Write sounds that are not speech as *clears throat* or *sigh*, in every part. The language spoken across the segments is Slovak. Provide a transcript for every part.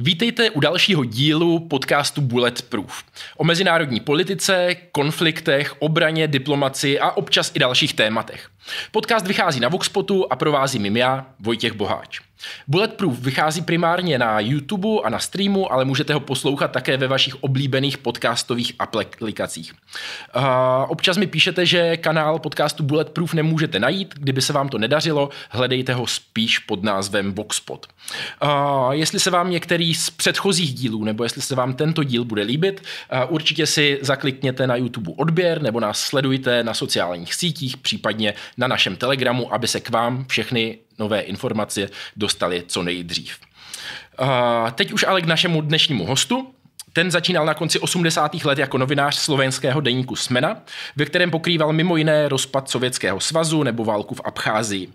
Vítejte u dalšího dílu podcastu Bulletproof o mezinárodní politice, konfliktech, obraně, diplomacii a občas i dalších tématech. Podcast vychází na Voxpotu a provázím jim já, Vojtěch Boháč. Bulletproof vychází primárně na YouTube a na streamu, ale můžete ho poslouchat také ve vašich oblíbených podcastových aplikacích. Uh, občas mi píšete, že kanál podcastu Bulletproof nemůžete najít, kdyby se vám to nedařilo, hledejte ho spíš pod názvem Voxpot. Uh, jestli se vám některý z předchozích dílů, nebo jestli se vám tento díl bude líbit, uh, určitě si zaklikněte na YouTube odběr, nebo nás sledujte na sociálních sítích, případně na našem Telegramu, aby se k vám všechny nové informace dostaly co nejdřív. Teď už ale k našemu dnešnímu hostu, ten začínal na konci 80. let jako novinář slovenského deníku Smena, ve kterém pokrýval mimo jiné rozpad Sovětského svazu nebo válku v Abcházii.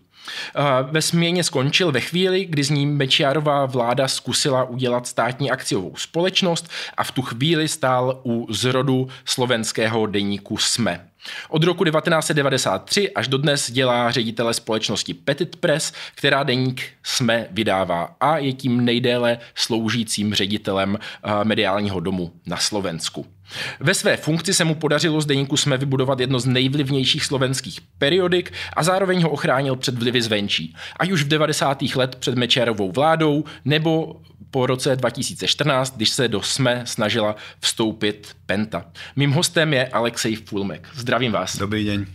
Ve směně skončil ve chvíli, kdy z ní Mečiarová vláda zkusila udělat státní akciovou společnost a v tu chvíli stál u zrodu slovenského deníku SME. Od roku 1993 až dodnes dělá ředitele společnosti Petit Press, která deník SME vydává a je tím nejdéle sloužícím ředitelem eh, mediálního domu na Slovensku. Ve své funkci se mu podařilo Zdeníku Jsme vybudovat jedno z nejvlivnějších slovenských periodik a zároveň ho ochránil před vlivy zvenčí, ať už v 90. let před Mečerovou vládou nebo po roce 2014, když se do SME snažila vstoupit Penta. Mým hostem je Alexej Fulmek. Zdravím vás. Dobrý den.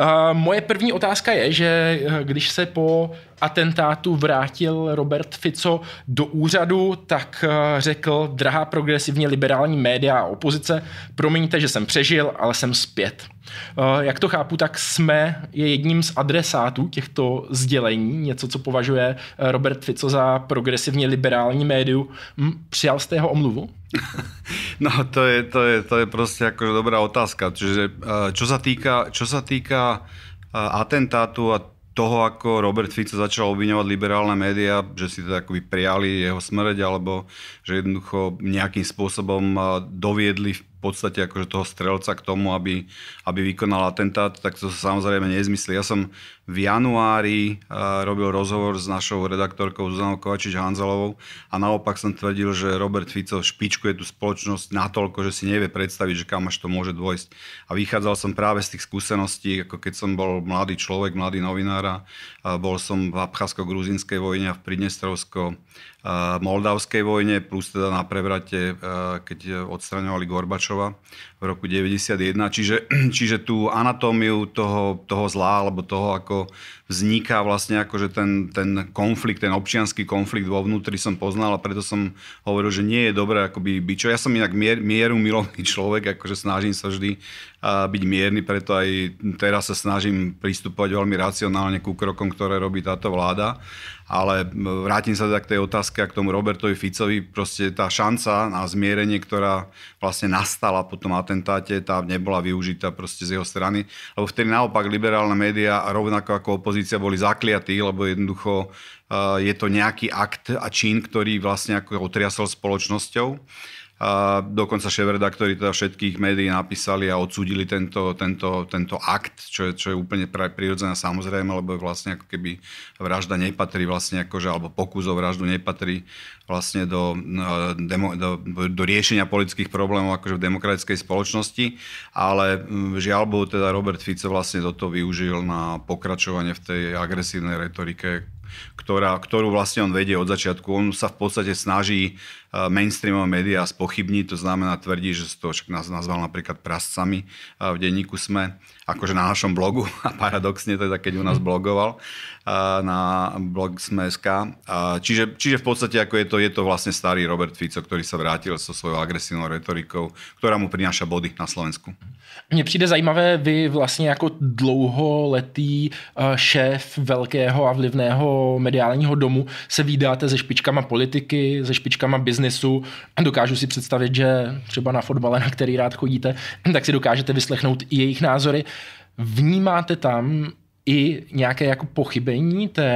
Uh, moje první otázka je, že eh, když se po atentátu vrátil Robert Fico do úřadu, tak eh, řekl, drahá progresivně liberální média a opozice, promiňte, že jsem přežil, ale jsem zpět. jak to chápu, tak jsme je jedním z adresátů těchto sdělení, něco, co považuje Robert Fico za progresivně liberální médiu. Hm, přijal jste jeho omluvu? *laughs* No to je, to je, to je proste ako dobrá otázka. Čiže e, čo sa týka, čo sa týka e, atentátu a toho, ako Robert Fico začal obviňovať liberálne médiá, že si teda akoby prijali jeho smrť, alebo že jednoducho nejakým spôsobom e, doviedli v podstate akože toho strelca k tomu, aby, aby vykonal atentát, tak to sa samozrejme nezmyslí. Ja som v januári eh, robil rozhovor s našou redaktorkou Zuzanou Kovačič-Hanzelovou a naopak som tvrdil, že Robert Fico špičkuje tú spoločnosť natoľko, že si nevie predstaviť, že kam až to môže dôjsť. A vychádzal som práve z tých skúseností, ako keď som bol mladý človek, mladý novinár a bol som v abcházsko gruzinskej vojne a v pridnestrovsko moldavskej vojne, plus teda na prevrate, keď odstraňovali Gorbačova v roku 91. Čiže, *clears throat* čiže tú anatómiu toho, toho zla, alebo toho, ako vzniká vlastne akože ten, ten konflikt, ten občianský konflikt vo vnútri som poznal a preto som hovoril, že nie je dobré akoby byť čo. Ja som inak mier, mieru milovný človek, akože snažím sa vždy byť mierny, preto aj teraz sa snažím pristupovať veľmi racionálne ku krokom, ktoré robí táto vláda. Ale vrátim sa teda k tej otázke a k tomu Robertovi Ficovi. Proste tá šanca na zmierenie, ktorá vlastne nastala po tom atentáte, tá nebola využitá proste z jeho strany. Lebo vtedy naopak liberálne médiá, rovnako ako opozícia, boli zakliatí, lebo jednoducho e, je to nejaký akt a čin, ktorý vlastne ako otriasol spoločnosťou. A dokonca ševerda, ktorí teda všetkých médií napísali a odsúdili tento, tento, tento akt, čo je, čo je úplne prirodzené samozrejme, lebo vlastne ako keby vražda nepatrí vlastne akože, alebo pokus o vraždu nepatrí vlastne do, do, no, do, do riešenia politických problémov akože v demokratickej spoločnosti, ale mm, žiaľ Bohu teda Robert Fico vlastne toto využil na pokračovanie v tej agresívnej retorike, ktorá, ktorú vlastne on vedie od začiatku. On sa v podstate snaží e, mainstreamové médiá spochybniť, to znamená tvrdí, že to však nás nazval napríklad prascami e, v denníku SME, akože na našom blogu *laughs* a paradoxne teda, keď u nás mhm. blogoval na blog SMSK. Čiže, čiže v podstate ako je to, je to vlastne starý Robert Fico, ktorý sa vrátil so svojou agresívnou retorikou, ktorá mu prináša body na Slovensku. Mne přijde zajímavé, vy vlastně jako dlouholetý e, šéf velkého a vlivného mediálního domu se výdáte se špičkama politiky, se špičkama biznesu. Dokážu si představit, že třeba na fotbale, na který rád chodíte, tak si dokážete vyslechnout i jejich názory. Vnímáte tam i nějaké jako pochybení té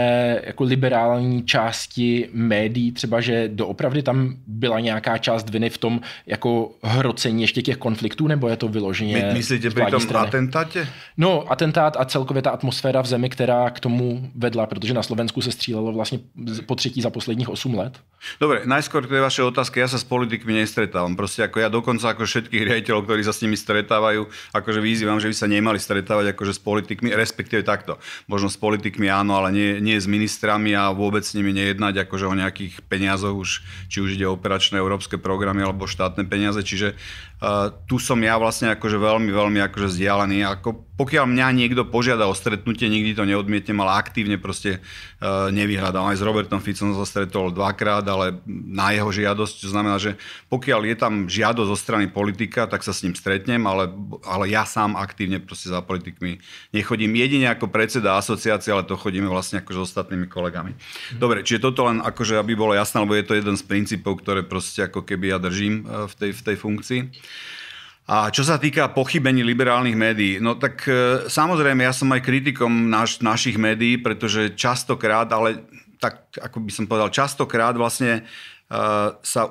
jako liberální části médií, třeba, že doopravdy tam byla nějaká část viny v tom jako hrocení ještě těch konfliktů, nebo je to vyloženě My, Myslíte při tom strany? atentátě? No, atentát a celkově ta atmosféra v zemi, která k tomu vedla, protože na Slovensku se střílelo vlastně po třetí za posledních 8 let. Dobre, najskôr k tej vašej otázke, ja sa s politikmi nestretávam. Proste ako ja dokonca ako všetkých riaditeľov, ktorí sa s nimi stretávajú, akože vyzývam, že by sa nemali stretávať akože s politikmi, respektíve tak takto. Možno s politikmi áno, ale nie, nie s ministrami a vôbec s nimi nejednať akože o nejakých peniazoch už, či už ide o operačné európske programy alebo štátne peniaze. Čiže Uh, tu som ja vlastne akože veľmi, veľmi akože vzdialený. Ako pokiaľ mňa niekto požiada o stretnutie, nikdy to neodmietnem, ale aktívne proste uh, nevyhľadám. Aj s Robertom Ficom sa stretol dvakrát, ale na jeho žiadosť. To znamená, že pokiaľ je tam žiadosť zo strany politika, tak sa s ním stretnem, ale, ale ja sám aktívne proste za politikmi nechodím. Jedine ako predseda asociácie, ale to chodíme vlastne akože s ostatnými kolegami. Mhm. Dobre, čiže toto len akože, aby bolo jasné, lebo je to jeden z princípov, ktoré proste ako keby ja držím eh, v tej, v tej funkcii. A čo sa týka pochybení liberálnych médií, no tak e, samozrejme ja som aj kritikom naš, našich médií, pretože častokrát, ale tak ako by som povedal, častokrát vlastne e, sa,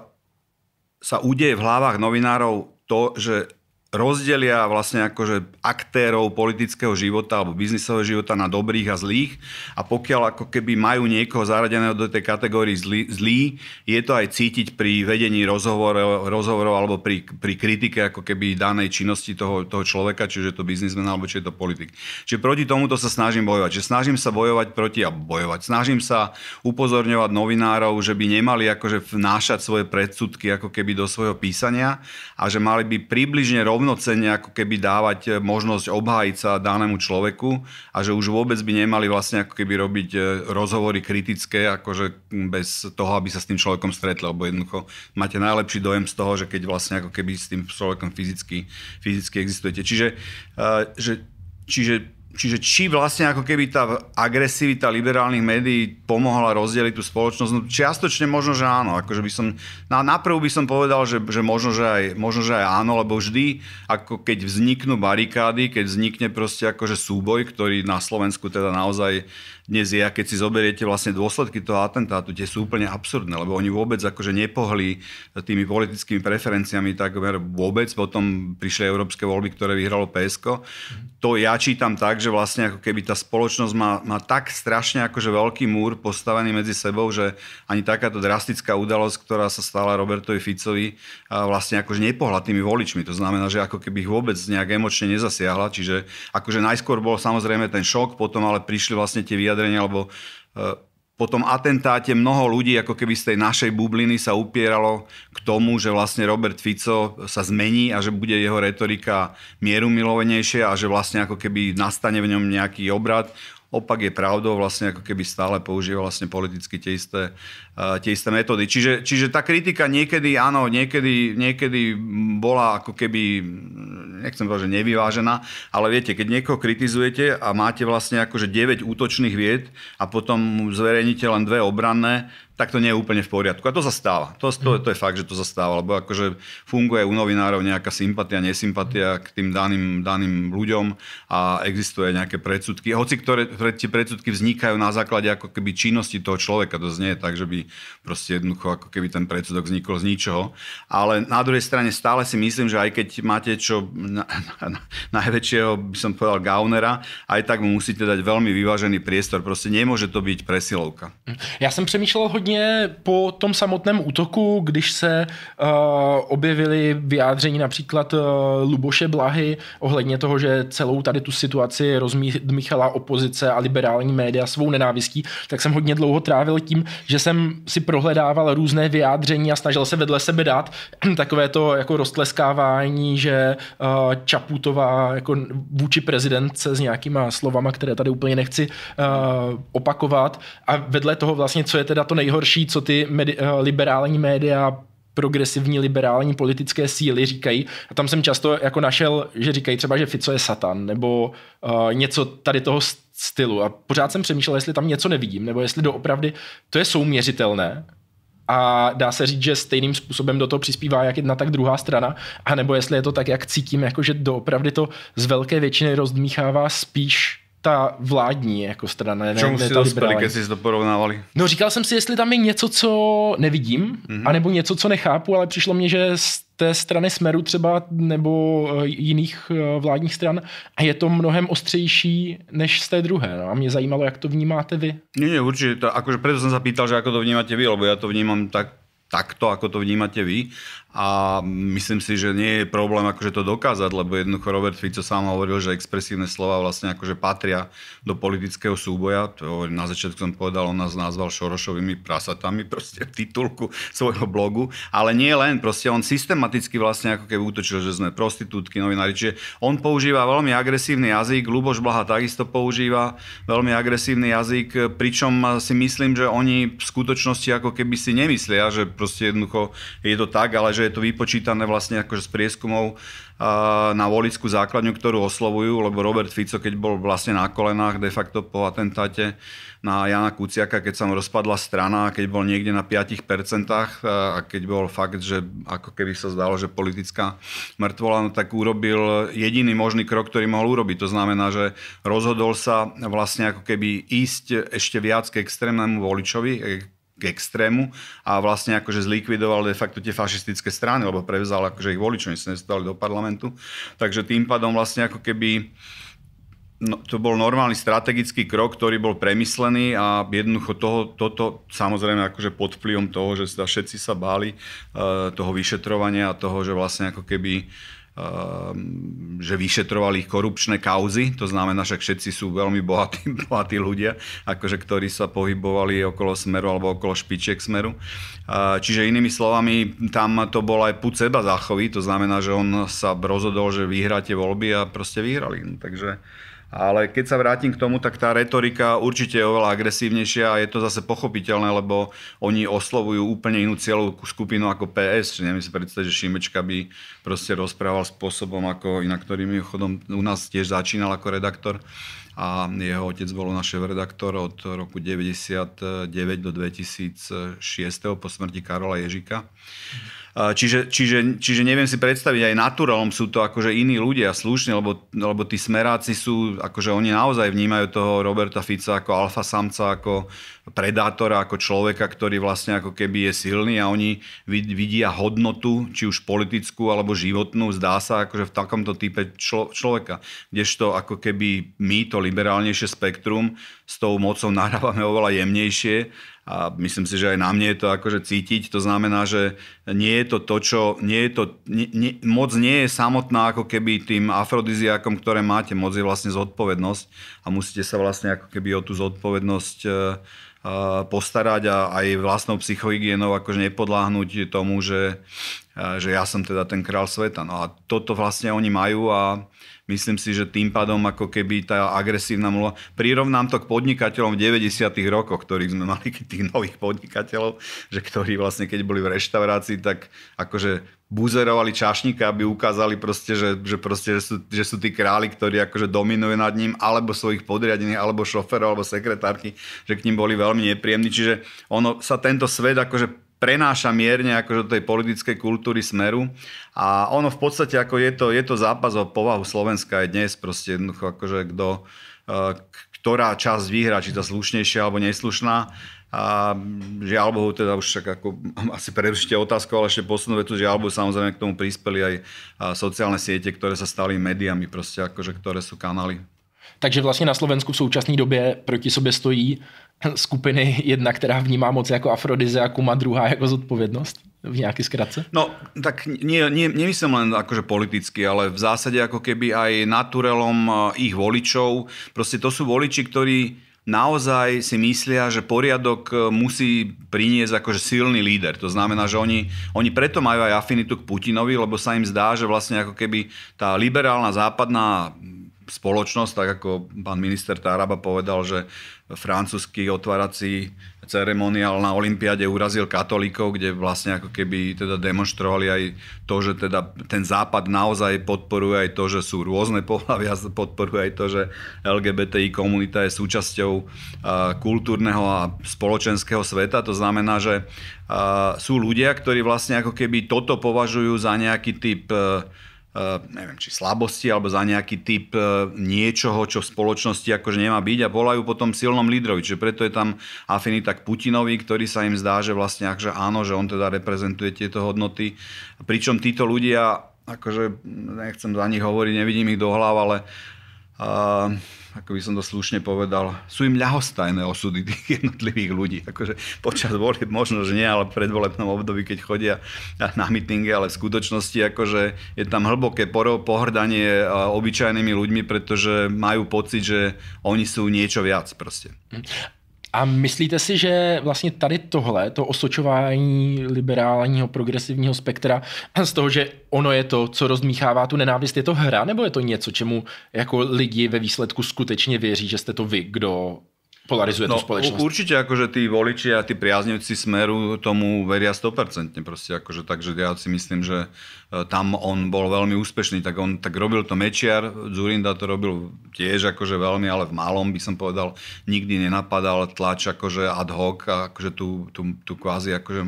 sa udeje v hlavách novinárov to, že rozdelia vlastne akože aktérov politického života alebo biznisového života na dobrých a zlých a pokiaľ ako keby majú niekoho zaradeného do tej kategórii zlý, zlý je to aj cítiť pri vedení rozhovorov, rozhovorov alebo pri, pri kritike ako keby danej činnosti toho, toho človeka, či je to biznismen alebo či je to politik. Čiže proti tomuto sa snažím bojovať. Že snažím sa bojovať proti a bojovať. Snažím sa upozorňovať novinárov, že by nemali akože vnášať svoje predsudky ako keby do svojho písania a že mali by približne rovno rovnocene ako keby dávať eh, možnosť obhájiť sa danému človeku a že už vôbec by nemali vlastne ako keby robiť eh, rozhovory kritické, akože hm, bez toho, aby sa s tým človekom stretli, lebo jednoducho máte najlepší dojem z toho, že keď vlastne ako keby s tým človekom fyzicky, fyzicky existujete. Čiže, eh, že, čiže Čiže či vlastne ako keby tá agresivita liberálnych médií pomohla rozdeliť tú spoločnosť? No čiastočne možno, že áno. Akože by som, na, naprv by som povedal, že, že, možno, že aj, možno, že aj áno, lebo vždy, ako keď vzniknú barikády, keď vznikne proste akože súboj, ktorý na Slovensku teda naozaj dnes je. A keď si zoberiete vlastne dôsledky toho atentátu, tie sú úplne absurdné, lebo oni vôbec akože nepohli tými politickými preferenciami takmer vôbec. Potom prišli európske voľby, ktoré vyhralo PSK. To ja čítam tak, že vlastne ako keby tá spoločnosť má, má tak strašne akože veľký múr postavený medzi sebou, že ani takáto drastická udalosť, ktorá sa stala Robertovi Ficovi, vlastne akože nepohla tými voličmi. To znamená, že ako keby ich vôbec nejak emočne nezasiahla. Čiže akože najskôr bol samozrejme ten šok, potom ale prišli vlastne tie vyjadrenie, alebo e, po tom atentáte mnoho ľudí ako keby z tej našej bubliny sa upieralo k tomu, že vlastne Robert Fico sa zmení a že bude jeho retorika mierumilovnejšia a že vlastne ako keby nastane v ňom nejaký obrad opak je pravdou, vlastne ako keby stále používa vlastne politicky tie isté, tie isté metódy. Čiže, čiže tá kritika niekedy, áno, niekedy, niekedy bola ako keby, nechcem povedať, že nevyvážená, ale viete, keď niekoho kritizujete a máte vlastne akože 9 útočných vied a potom zverejníte len dve obranné, tak to nie je úplne v poriadku. A to zastáva. To, to, mm. to je fakt, že to zastáva, lebo akože funguje u novinárov nejaká sympatia, nesympatia k tým daným, daným ľuďom a existuje nejaké predsudky. Hoci ktoré tie predsudky vznikajú na základe ako keby činnosti toho človeka, to znie tak, že by proste jednoducho ako keby ten predsudok vznikol z ničoho. Ale na druhej strane stále si myslím, že aj keď máte čo na, na, na, najväčšieho, by som povedal, gaunera, aj tak mu musíte dať veľmi vyvážený priestor. Proste nemôže to byť presilovka. Ja som přemýšľal hodne Původně po tom samotném útoku, když se uh, objevily vyjádření například uh, Luboše Blahy ohledně toho, že celou tady tu situaci rozmíchala opozice a liberální média svou nenávistí, tak jsem hodně dlouho trávil tím, že jsem si prohledával různé vyjádření a snažil se vedle sebe dát *clears throat* takové to jako roztleskávání, že uh, Čaputová jako vůči prezidentce s nějakýma slovama, které tady úplně nechci uh, opakovat a vedle toho vlastně, co je teda to nejhorší, nejhorší, co ty medi- eh, liberální média progresivní liberální politické síly říkají. A tam jsem často jako našel, že říkají třeba, že Fico je satan, nebo uh, něco tady toho stylu. A pořád jsem přemýšlel, jestli tam něco nevidím, nebo jestli doopravdy to je souměřitelné. A dá se říct, že stejným způsobem do toho přispívá jak jedna, tak druhá strana, a nebo jestli je to tak, jak cítím, jako že doopravdy to z velké většiny rozdmíchává spíš ta vládní jako strana. Ne, Čemu jste si dospěli, když jsi to porovnávali? No říkal jsem si, jestli tam je něco, co nevidím, mm-hmm. anebo něco, co nechápu, ale přišlo mně, že z té strany Smeru třeba nebo eh, jiných eh, vládních stran a je to mnohem ostřejší než z té druhé. No a mě zajímalo, jak to vnímáte vy. Ne, ne, určitě. To, akože preto pýtal, že jako to vnímáte vy, lebo já to vnímám tak, takto, ako to vnímate vy. A myslím si, že nie je problém akože to dokázať, lebo jednoducho Robert Fico sám hovoril, že expresívne slova vlastne akože patria do politického súboja. To na začiatku som povedal, on nás nazval Šorošovými prasatami *laughs* proste v titulku svojho blogu. Ale nie len, proste on systematicky vlastne ako keby útočil, že sme prostitútky, novinári. Čiže on používa veľmi agresívny jazyk, Luboš Blaha takisto používa veľmi agresívny jazyk, pričom si myslím, že oni v skutočnosti ako keby si nemyslia, že proste jednoducho je to tak, ale že že je to vypočítané vlastne akože z prieskumov na volickú základňu, ktorú oslovujú, lebo Robert Fico, keď bol vlastne na kolenách de facto po atentáte na Jana Kuciaka, keď sa mu rozpadla strana, keď bol niekde na 5% a keď bol fakt, že ako keby sa zdalo, že politická mŕtvola, no tak urobil jediný možný krok, ktorý mohol urobiť. To znamená, že rozhodol sa vlastne ako keby ísť ešte viac k extrémnemu voličovi, k extrému a vlastne akože zlikvidoval de facto tie fašistické strany, lebo prevzal akože ich voličov, oni sa nestali do parlamentu. Takže tým pádom vlastne ako keby No, to bol normálny strategický krok, ktorý bol premyslený a jednoducho toho, toto, samozrejme akože pod vplyvom toho, že sa všetci sa báli e, toho vyšetrovania a toho, že vlastne ako keby Ehm, že vyšetrovali ich korupčné kauzy, to znamená, že všetci sú veľmi bohatí, *laughs* bohatí ľudia, akože ktorí sa pohybovali okolo smeru alebo okolo špičiek smeru. Čiže inými slovami, tam to bol aj púd seba záchovy, to znamená, že on sa rozhodol, že vyhráte voľby a proste vyhrali. No, takže ale keď sa vrátim k tomu, tak tá retorika určite je oveľa agresívnejšia a je to zase pochopiteľné, lebo oni oslovujú úplne inú cieľovú skupinu ako PS. Čiže neviem si predstaviť, že Šimečka by proste rozprával spôsobom, ako inak ktorým chodom u nás tiež začínal ako redaktor a jeho otec bol náš redaktor od roku 99 do 2006 po smrti Karola Ježika. Čiže, čiže, čiže neviem si predstaviť, aj naturálom sú to akože iní ľudia slušne, lebo, lebo tí smeráci sú, akože oni naozaj vnímajú toho Roberta Fica ako alfa samca, ako predátora, ako človeka, ktorý vlastne ako keby je silný a oni vidia hodnotu, či už politickú alebo životnú, zdá sa akože v takomto type člo- človeka. Kdežto ako keby my, to liberálnejšie spektrum, s tou mocou nahrávame oveľa jemnejšie a myslím si, že aj na mne je to akože cítiť. To znamená, že nie je to to, čo... Nie je to, nie, nie, moc nie je samotná ako keby tým afrodiziakom, ktoré máte. Moc je vlastne zodpovednosť a musíte sa vlastne ako keby o tú zodpovednosť eh, Eh, postarať a aj vlastnou psychohygienou akože nepodláhnuť tomu, že, eh, že ja som teda ten král sveta. No a toto vlastne oni majú a myslím si, že tým pádom ako keby tá agresívna mluva... Prirovnám to k podnikateľom v 90. rokoch, ktorých sme mali, *laughs* tých nových podnikateľov, že ktorí vlastne keď boli v reštaurácii, tak akože buzerovali čašníka, aby ukázali proste, že, že, proste, že, sú, že sú tí králi, ktorí akože dominujú nad ním, alebo svojich podriadených, alebo šoferov, alebo sekretárky, že k ním boli veľmi nepríjemní. Čiže ono sa tento svet akože prenáša mierne akože do tej politickej kultúry smeru a ono v podstate ako je to, je to zápas o povahu Slovenska aj dnes proste jednoducho akože kto, eh, ktorá časť vyhrá, či tá slušnejšia alebo neslušná a žiaľ Bohu, teda už však ako, asi prerušite otázku, ale ešte poslednú vetu, žiaľ Bohu, samozrejme k tomu prispeli aj sociálne siete, ktoré sa stali médiami, proste akože, ktoré sú kanály. Takže vlastně na Slovensku v současné době proti sobě stojí skupiny jedna, která vnímá moc ako afrodiziakum a druhá ako zodpovědnost v nejaké skratce? No, tak nie, nie, nemyslím len akože politicky, ale v zásade ako keby aj naturelom e, ich voličov. Proste to sú voliči, ktorí naozaj si myslia, že poriadok e, musí priniesť akože silný líder. To znamená, že oni, oni preto majú aj afinitu k Putinovi, lebo sa im zdá, že vlastne ako keby tá liberálna západná spoločnosť, tak ako pán minister Taraba povedal, že francúzsky otvárací ceremoniál na Olympiade urazil katolíkov, kde vlastne ako keby teda demonstrovali aj to, že teda ten západ naozaj podporuje aj to, že sú rôzne pohľavia, *laughs* podporuje aj to, že LGBTI komunita je súčasťou kultúrneho a spoločenského sveta. To znamená, že sú ľudia, ktorí vlastne ako keby toto považujú za nejaký typ e, Eh, neviem, či slabosti alebo za nejaký typ eh, niečoho, čo v spoločnosti akože nemá byť a volajú potom silnom lídrovi. Čiže preto je tam afinita k Putinovi, ktorý sa im zdá, že vlastne akože áno, že on teda reprezentuje tieto hodnoty. Pričom títo ľudia, akože nechcem za nich hovoriť, nevidím ich do hlav, ale uh, ako by som to slušne povedal, sú im ľahostajné osudy tých *laughs* jednotlivých ľudí. Akože počas volieb možno, že nie, ale v predvolebnom období, keď chodia na mitingy, ale v skutočnosti akože je tam hlboké pohrdanie e, obyčajnými ľuďmi, pretože majú pocit, že oni sú niečo viac proste. Mhm. A myslíte si, že vlastně tady tohle, to osočování liberálního progresivního spektra z toho, že ono je to, co rozmíchává tu nenávist, je to hra, nebo je to něco, čemu jako lidi ve výsledku skutečně věří, že jste to vy, kdo polarizuje no, tú spoločnosť. Určite akože tí voliči a tí priaznivci smeru tomu veria 100%. Proste akože, takže ja si myslím, že e, tam on bol veľmi úspešný. Tak on tak robil to Mečiar, Zurinda to robil tiež akože veľmi, ale v malom by som povedal, nikdy nenapadal tlač akože ad hoc, akože tú, tú, tú kvázi akože e,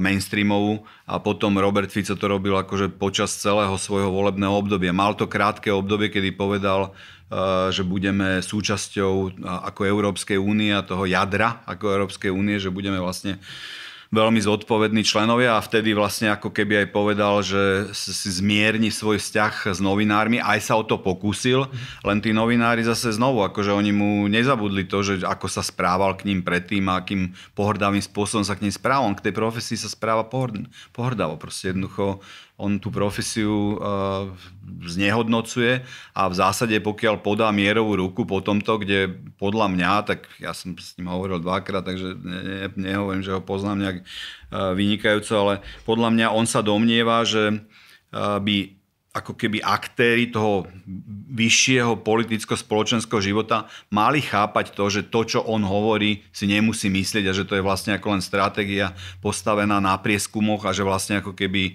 mainstreamovú a potom Robert Fico to robil akože počas celého svojho volebného obdobia. Mal to krátke obdobie, kedy povedal, Eh, že budeme súčasťou ako Európskej únie a toho jadra ako Európskej únie, že budeme vlastne veľmi zodpovední členovia a vtedy vlastne ako keby aj povedal, že si zmierni svoj vzťah s novinármi, aj sa o to pokúsil, len tí novinári zase znovu, akože oni mu nezabudli to, že ako sa správal k ním predtým a akým pohrdavým spôsobom sa k ním správal. On k tej profesii sa správa pohrdavo, proste jednoducho on tú profesiu eh, znehodnocuje a v zásade pokiaľ podá mierovú ruku po tomto, kde podľa mňa, tak ja som s ním hovoril dvakrát, takže ne, ne, nehovorím, že ho poznám nejak eh, vynikajúco, ale podľa mňa on sa domnieva, že eh, by ako keby aktéry toho vyššieho politicko-spoločenského života mali chápať to, že to, čo on hovorí, si nemusí myslieť a že to je vlastne ako len stratégia postavená na prieskumoch a že vlastne ako keby e,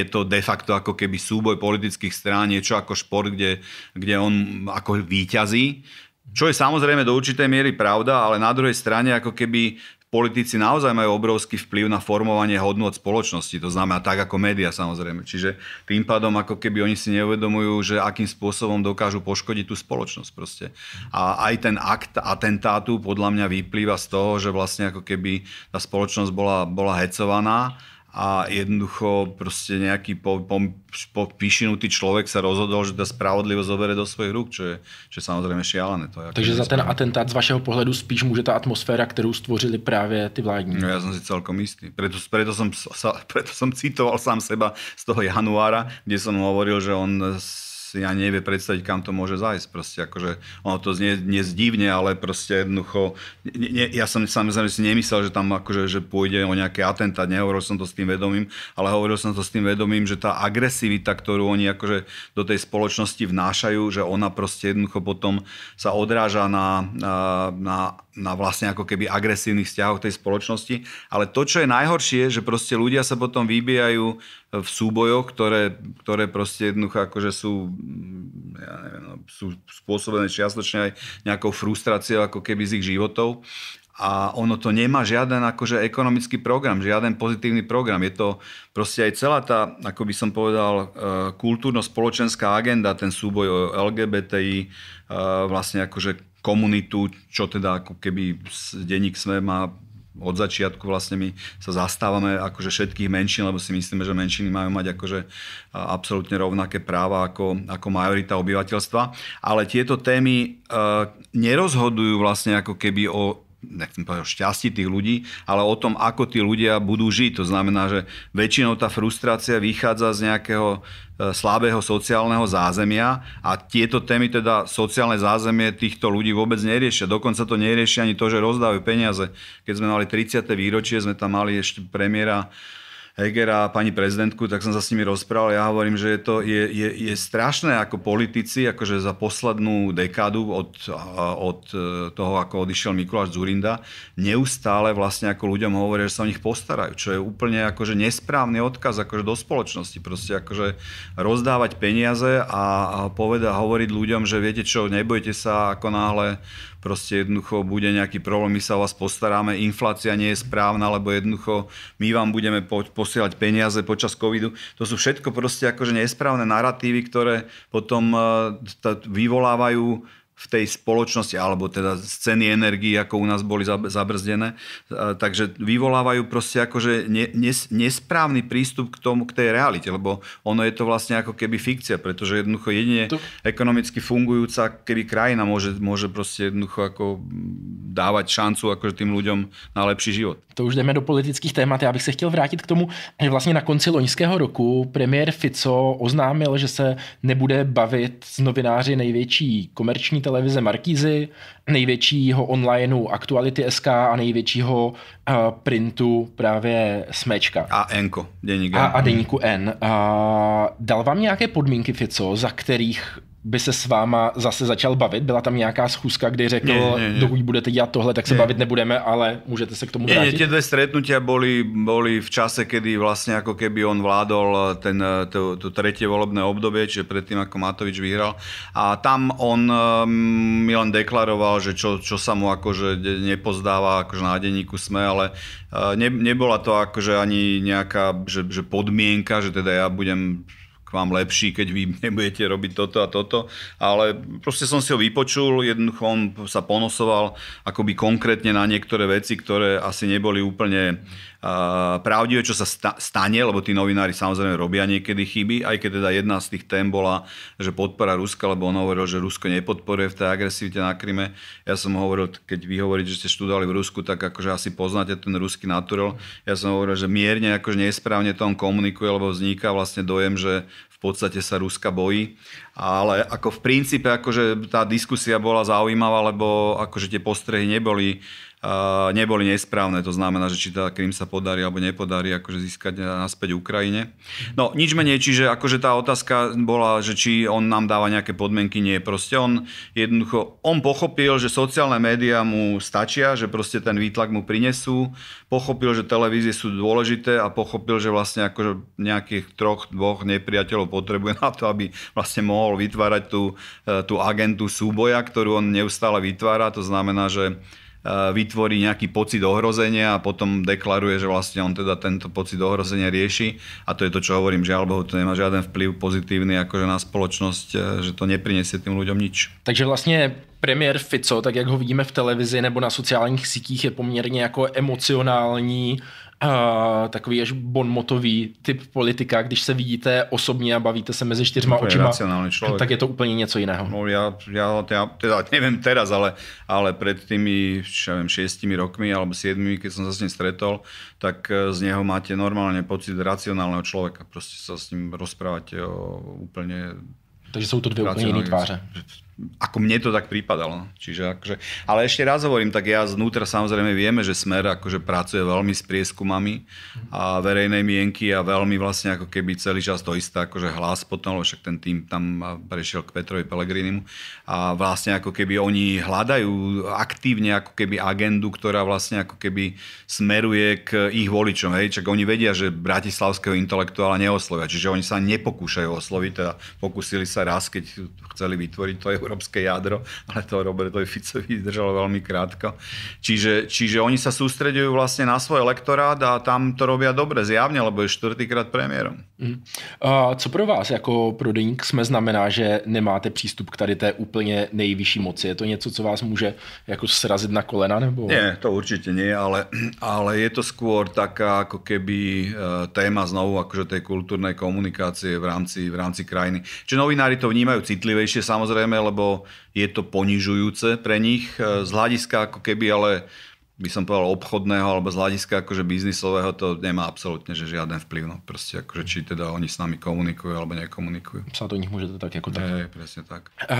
je to de facto ako keby súboj politických strán, niečo ako šport, kde, kde on ako výťazí. Čo je samozrejme do určitej miery pravda, ale na druhej strane ako keby politici naozaj majú obrovský vplyv na formovanie hodnot spoločnosti, to znamená tak ako média samozrejme. Čiže tým pádom ako keby oni si neuvedomujú, že akým spôsobom dokážu poškodiť tú spoločnosť proste. A aj ten akt atentátu podľa mňa vyplýva z toho, že vlastne ako keby tá spoločnosť bola, bola hecovaná a jednoducho proste nejaký popíšinutý po, po človek sa rozhodol, že tá spravodlivosť zoberie do svojich rúk, čo je, čo je samozrejme šialené. To je akože Takže za ten atentát z vašeho pohledu spíš môže tá atmosféra, ktorú stvořili práve ty vládní. No, ja som si celkom istý. Preto, preto, som, *laughs* preto som citoval sám seba z toho januára, kde som hovoril, že on si ani nevie predstaviť, kam to môže zájsť. Proste akože, ono to znie, znie zdivne, ale proste jednoducho, ne, ne, ja som samozrejme si nemyslel, že tam akože, že pôjde o nejaký atentát, nehovoril som to s tým vedomím, ale hovoril som to s tým vedomím, že tá agresivita, ktorú oni akože do tej spoločnosti vnášajú, že ona proste jednoducho potom sa odráža na, na, na na vlastne ako keby agresívnych vzťahoch tej spoločnosti. Ale to, čo je najhoršie, že proste ľudia sa potom vybijajú v súbojoch, ktoré, ktoré proste jednoducho akože sú, ja neviem, no, sú spôsobené čiastočne aj nejakou frustráciou ako keby z ich životov a ono to nemá žiaden akože ekonomický program, žiaden pozitívny program. Je to proste aj celá tá, ako by som povedal, e, kultúrno-spoločenská agenda, ten súboj o LGBTI, e, vlastne akože komunitu, čo teda ako keby denník SME má od začiatku vlastne my sa zastávame akože všetkých menšín, lebo si myslíme, že menšiny majú mať akože absolútne rovnaké práva ako, ako majorita obyvateľstva. Ale tieto témy e, nerozhodujú vlastne ako keby o nechcem povedať o šťastí tých ľudí, ale o tom, ako tí ľudia budú žiť. To znamená, že väčšinou tá frustrácia vychádza z nejakého e, slabého sociálneho zázemia a tieto témy, teda sociálne zázemie týchto ľudí vôbec neriešia. Dokonca to neriešia ani to, že rozdávajú peniaze. Keď sme mali 30. výročie, sme tam mali ešte premiéra Hegera a pani prezidentku, tak som sa s nimi rozprával. Ja hovorím, že je to je, je, je strašné ako politici, akože za poslednú dekádu od, od e, toho, ako odišiel Mikuláš Zurinda, neustále vlastne ako ľuďom hovoria, že sa o nich postarajú, čo je úplne akože nesprávny odkaz akože do spoločnosti. Proste akože rozdávať peniaze a, a poveda, hovoriť ľuďom, že viete čo, nebojte sa, ako náhle proste jednoducho bude nejaký problém, my sa o vás postaráme, inflácia nie je správna, lebo jednoducho my vám budeme po- posielať peniaze počas covidu. To sú všetko proste akože nesprávne narratívy, ktoré potom e, vyvolávajú v tej spoločnosti, alebo teda z ceny energii, ako u nás boli zabrzdené. Takže vyvolávajú proste akože nesprávny prístup k tomu, k tej realite, lebo ono je to vlastne ako keby fikcia, pretože jednoducho jedine to... ekonomicky fungujúca keby krajina môže, môže proste jednoducho ako dávať šancu akože tým ľuďom na lepší život. To už jdeme do politických témat. Já bych se chtěl vrátit k tomu, že vlastně na konci loňského roku premiér Fico oznámil, že se nebude bavit s novináři největší komerční televize Markízy, největšího onlineu Aktuality SK a největšího uh, printu právě Smečka. A Enko, A, a deníku N. Uh, dal vám nějaké podmínky, Fico, za kterých by se s váma zase začal bavit? Byla tam nějaká schůzka, kdy řekl, dokud budete dělat tohle, tak se nie. bavit nebudeme, ale můžete se k tomu vrátit? Nie, nie, tie dve stretnutia boli, boli v čase, kedy vlastne ako keby on vládol eh, ten, eh, to, to tretie volebné obdobie, čiže predtým ako Matovič vyhral. A tam on ehm, mi len deklaroval, že čo, čo sa mu akože nepozdáva akože na denníku sme, ale eh, ne, nebola to akože ani nejaká že, že podmienka, že teda ja budem k vám lepší, keď vy *laughs* nebudete robiť toto a toto, ale proste som si ho vypočul, jednoducho on sa ponosoval akoby konkrétne na niektoré veci, ktoré asi neboli úplne uh, pravdivé, čo sa sta- stane, lebo tí novinári samozrejme robia niekedy chyby, aj keď teda jedna z tých tém bola, že podpora Ruska, lebo on hovoril, že Rusko nepodporuje v tej agresivite na Kryme. Ja som hovoril, keď vy hovoríte, že ste študovali v Rusku, tak akože asi poznáte ten ruský naturel. Ja som hovoril, že mierne, akože nesprávne on komunikuje, lebo vzniká vlastne dojem, že v podstate sa Ruska bojí. Ale ako v princípe, akože tá diskusia bola zaujímavá, lebo akože tie postrehy neboli neboli nesprávne. To znamená, že či tá Krym sa podarí alebo nepodarí akože získať naspäť Ukrajine. No nič menej, čiže akože tá otázka bola, že či on nám dáva nejaké podmienky, nie. Proste on jednoducho, on pochopil, že sociálne médiá mu stačia, že proste ten výtlak mu prinesú, pochopil, že televízie sú dôležité a pochopil, že vlastne akože nejakých troch, dvoch nepriateľov potrebuje na to, aby vlastne mohol vytvárať tú, e, tú agentu súboja, ktorú on neustále vytvára. To znamená, že E, vytvorí nejaký pocit ohrozenia a potom deklaruje, že vlastne on teda tento pocit ohrozenia rieši. A to je to, čo hovorím, že alebo to nemá žiaden vplyv pozitívny akože na spoločnosť, e, že to nepriniesie tým ľuďom nič. Takže vlastne premiér Fico, tak jak ho vidíme v televizi nebo na sociálních sítích, je poměrně jako emocionální Uh, takový až bonmotový typ politika, když se vidíte osobně a bavíte se mezi čtyřma no, očima, tak je to úplně něco jiného. No já, já, já teda nevím teraz, ale, ale před tými čo ja rokmi alebo siedmi, keď jsem se s ním stretol, tak eh, z něho máte normálně pocit racionálního člověka prostě se s ním rozprávate o Takže jsou to dvě úplně jiné tváře ako mne to tak prípadalo. No. Čiže akože, ale ešte raz hovorím, tak ja znútra samozrejme vieme, že Smer akože pracuje veľmi s prieskumami a verejnej mienky a veľmi vlastne ako keby celý čas to isté, akože hlas potom, lebo však ten tým tam prešiel k Petrovi Pelegrinimu a vlastne ako keby oni hľadajú aktívne ako keby agendu, ktorá vlastne ako keby smeruje k ich voličom. Hej? Čak oni vedia, že bratislavského intelektuála neoslovia, čiže oni sa nepokúšajú osloviť, teda pokúsili sa raz, keď chceli vytvoriť to európske jadro, ale to Robertovi Ficovi držalo veľmi krátko. Čiže, čiže oni sa sústredujú vlastne na svoj elektorát a tam to robia dobre zjavne, lebo je čtvrtýkrát premiérom. Mm. A co pro vás jako pro Deník sme znamená, že nemáte přístup k tady té úplně nejvyšší moci? Je to něco, co vás může jako srazit na kolena? Nebo... Nie, to určite nie, ale, ale je to skôr taká ako keby e, téma znovu akože tej kultúrnej komunikácie v rámci, v rámci krajiny. Čiže novinári to vnímajú citlivejšie samozrejme, lebo lebo je to ponižujúce pre nich. E, z hľadiska ako keby ale by som povedal, obchodného alebo z hľadiska akože biznisového to nemá absolútne že žiaden vplyv. No. Proste akože, či teda oni s nami komunikujú alebo nekomunikujú. Sa to nich môžete teda tak ako tak. Je, presne tak. A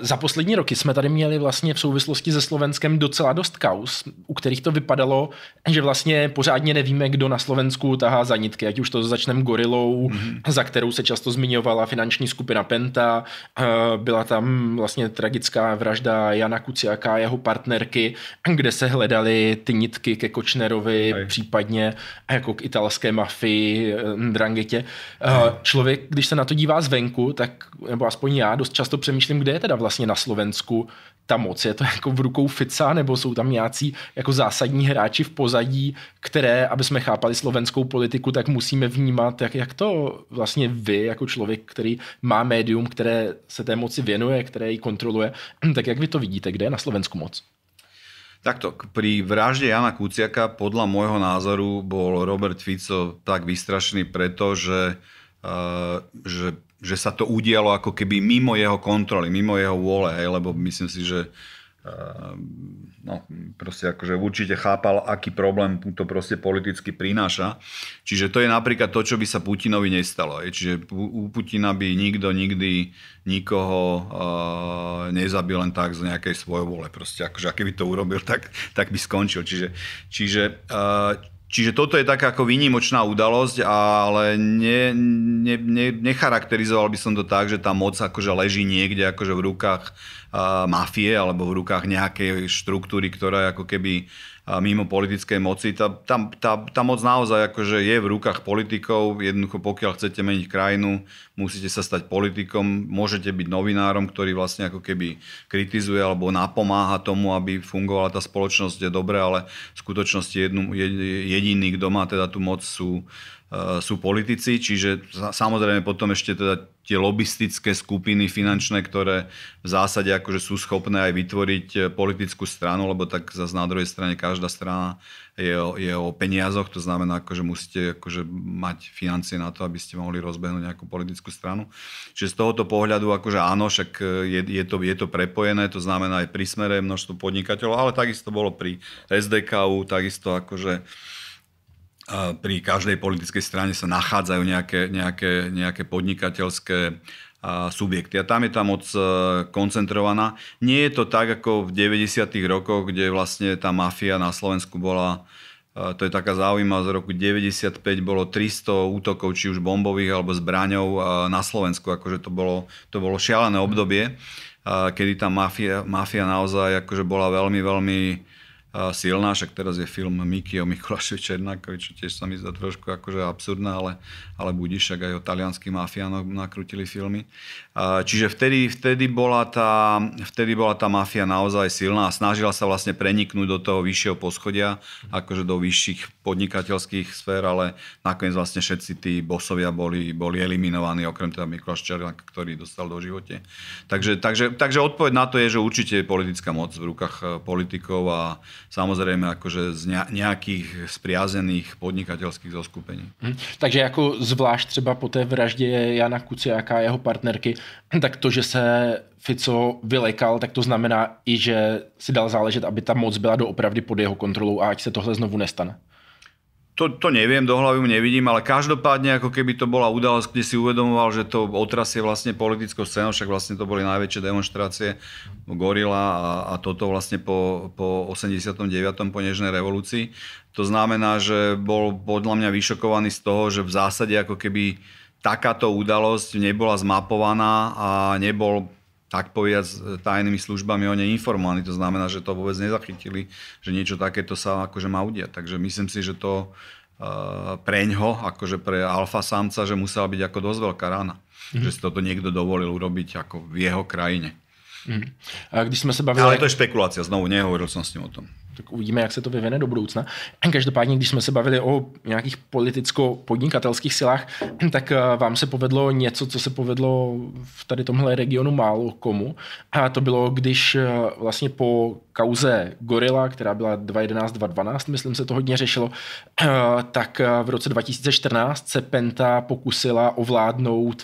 za poslední roky jsme tady měli vlastne v souvislosti se Slovenskem docela dost kaus, u kterých to vypadalo, že vlastně pořádně nevíme, kdo na Slovensku tahá za nitky. Ať už to začneme gorilou, mm-hmm. za kterou se často zmiňovala finanční skupina Penta, byla tam vlastně tragická vražda Jana Kuciaka a jeho partnerky, kde se hledá dali ty nitky ke Kočnerovi, Aj. případně jako k italské mafii, eh, drangitě. Eh, člověk, když se na to dívá zvenku, tak, nebo aspoň já, dost často přemýšlím, kde je teda vlastně na Slovensku ta moc? Je to jako v rukou Fica, nebo jsou tam nějací jako zásadní hráči v pozadí, které, aby jsme chápali slovenskou politiku, tak musíme vnímat, jak, jak to vlastně vy, jako člověk, který má médium, které se té moci věnuje, které ji kontroluje, *clears throat* tak jak vy to vidíte, kde je na Slovensku moc? Takto, pri vražde Jana Kuciaka podľa môjho názoru bol Robert Fico tak vystrašený preto, že, uh, že, že sa to udialo ako keby mimo jeho kontroly, mimo jeho vôle, hej, lebo myslím si, že uh, Ehm, no, proste akože určite chápal, aký problém to proste politicky prináša. Čiže to je napríklad to, čo by sa Putinovi nestalo. Čiže u Putina by nikto nikdy nikoho ehm, nezabil len tak z nejakej vole. Proste akože, aký by to urobil, tak, tak by skončil. Čiže, čiže ehm, Čiže toto je taká ako výnimočná udalosť, ale ne, ne, ne, necharakterizoval by som to tak, že tá moc akože leží niekde akože v rukách mafie alebo v rukách nejakej štruktúry, ktorá je ako keby mimo politickej moci. Tá, tá, tá, tá moc naozaj akože je v rukách politikov. Jednoducho, pokiaľ chcete meniť krajinu, musíte sa stať politikom. Môžete byť novinárom, ktorý vlastne ako keby kritizuje alebo napomáha tomu, aby fungovala tá spoločnosť dobre, ale v skutočnosti jednu, jediný, kto má teda tú moc sú Eh, sú politici, čiže samozrejme potom ešte teda tie lobistické skupiny finančné, ktoré v zásade akože sú schopné aj vytvoriť eh, politickú stranu, lebo tak zase na druhej strane každá strana je o, je o peniazoch, to znamená, akože musíte akože mať financie na to, aby ste mohli rozbehnúť nejakú politickú stranu. Čiže z tohoto pohľadu akože áno, však eh, je, je, to, je to prepojené, to znamená aj pri smere množstvo podnikateľov, ale takisto bolo pri SDKU, takisto akože pri každej politickej strane sa nachádzajú nejaké, nejaké, nejaké podnikateľské subjekty. A tam je tá moc e, koncentrovaná. Nie je to tak, ako v 90. rokoch, kde vlastne tá mafia na Slovensku bola e, to je taká zaujímavá, z roku 95 bolo 300 útokov, či už bombových alebo zbraňov e, na Slovensku. Akože to bolo, to bolo šialené obdobie, kedy tá mafia, mafia naozaj akože bola veľmi, veľmi silná, však teraz je film Miki o Mikulášovi Černákovi, čo tiež sa mi zdá trošku akože absurdná, ale, ale budíš, však aj o talianských mafiánoch nakrutili filmy. Čiže vtedy, vtedy, bola tá, vtedy bola tá mafia naozaj silná a snažila sa vlastne preniknúť do toho vyššieho poschodia, akože do vyšších podnikateľských sfér, ale nakoniec vlastne všetci tí bosovia boli, boli eliminovaní, okrem teda Mikuláš Černak, ktorý dostal do živote. Takže, takže, takže odpoveď na to je, že určite je politická moc v rukách e, politikov a samozrejme akože z nejakých spriazených podnikateľských zoskupení. Hm. Takže ako zvlášť třeba po té vražde Jana Kuciaka a jeho partnerky, *clears throat* tak to, že se Fico vylekal, tak to znamená i, že si dal záležet, aby ta moc byla doopravdy pod jeho kontrolou a ať se tohle znovu nestane. To, to neviem, do hlavy mu nevidím, ale každopádne ako keby to bola udalosť, kde si uvedomoval, že to otrasie vlastne politickou scénou, však vlastne to boli najväčšie demonstrácie Gorila a, a toto vlastne po, po 89. po Nežnej revolúcii. To znamená, že bol podľa mňa vyšokovaný z toho, že v zásade ako keby takáto udalosť nebola zmapovaná a nebol tak s tajnými službami o nej informovaní. To znamená, že to vôbec nezachytili, že niečo takéto sa akože má udiať. Takže myslím si, že to eh, preňho, akože pre alfa samca, že musela byť ako dosť veľká rána. Mm-hmm. Že si toto niekto dovolil urobiť ako v jeho krajine. Mm. A když sme sa bavili... Ale to je špekulácia, znovu nehovoril som s ním o tom tak uvidíme, jak se to vyvine do budoucna. Hm, každopádně, když jsme se bavili o nějakých politicko-podnikatelských silách, hm, tak eh, vám se povedlo něco, co se povedlo v tady tomhle regionu málo komu. A to bylo, když eh, vlastně po kauze Gorilla, která byla 2011-2012, myslím se to hodně řešilo, eh, tak v roce 2014 se Penta pokusila ovládnout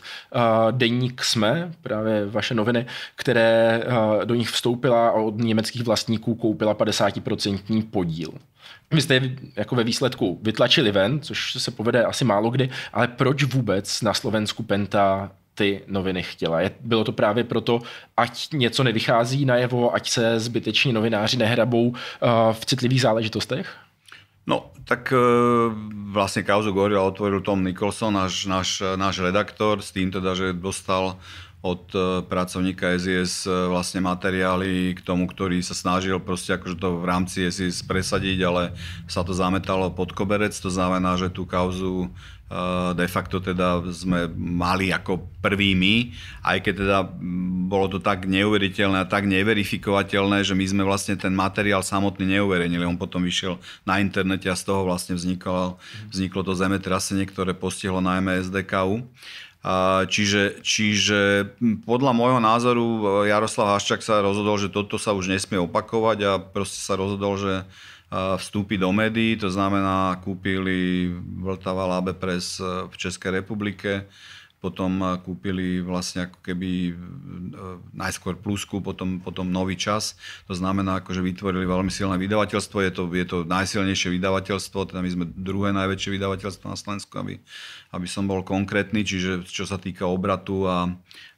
denník SME, právě vaše noviny, které do nich vstoupila a od německých vlastníků koupila 50% procentní podíl. Vy jste jako ve výsledku vytlačili ven, což se povede asi málo kdy, ale proč vůbec na Slovensku Penta ty noviny chtěla. Je, bylo to právě proto, ať něco nevychází najevo, ať se zbyteční novináři nehrabou uh, v citlivých záležitostech? No, tak e, vlastne kauzu Gorila otvoril Tom Nicholson, náš, náš, náš redaktor, s tým teda, že dostal od e, pracovníka SIS e, vlastne materiály k tomu, ktorý sa snažil proste akože to v rámci SIS presadiť, ale sa to zametalo pod koberec, to znamená, že tú kauzu e, de facto teda sme mali ako prvými, aj keď teda bolo to tak neuveriteľné a tak neverifikovateľné, že my sme vlastne ten materiál samotný neuverejnili. On potom vyšiel na internete a z toho vlastne vzniklo, vzniklo to zemetrasenie, ktoré postihlo najmä SDKU. Čiže, čiže hm, podľa môjho názoru e, Jaroslav Haščák sa rozhodol, že toto sa už nesmie opakovať a proste sa rozhodol, že e, vstúpi do médií, to znamená kúpili Vltava Labe Press e, v Českej republike, potom kúpili vlastne ako keby e, najskôr Plusku, potom, potom Nový čas. To znamená, že akože vytvorili veľmi silné vydavateľstvo, je to, je to najsilnejšie vydavateľstvo, teda my sme druhé najväčšie vydavateľstvo na Slovensku, aby, aby som bol konkrétny, čiže čo sa týka obratu a,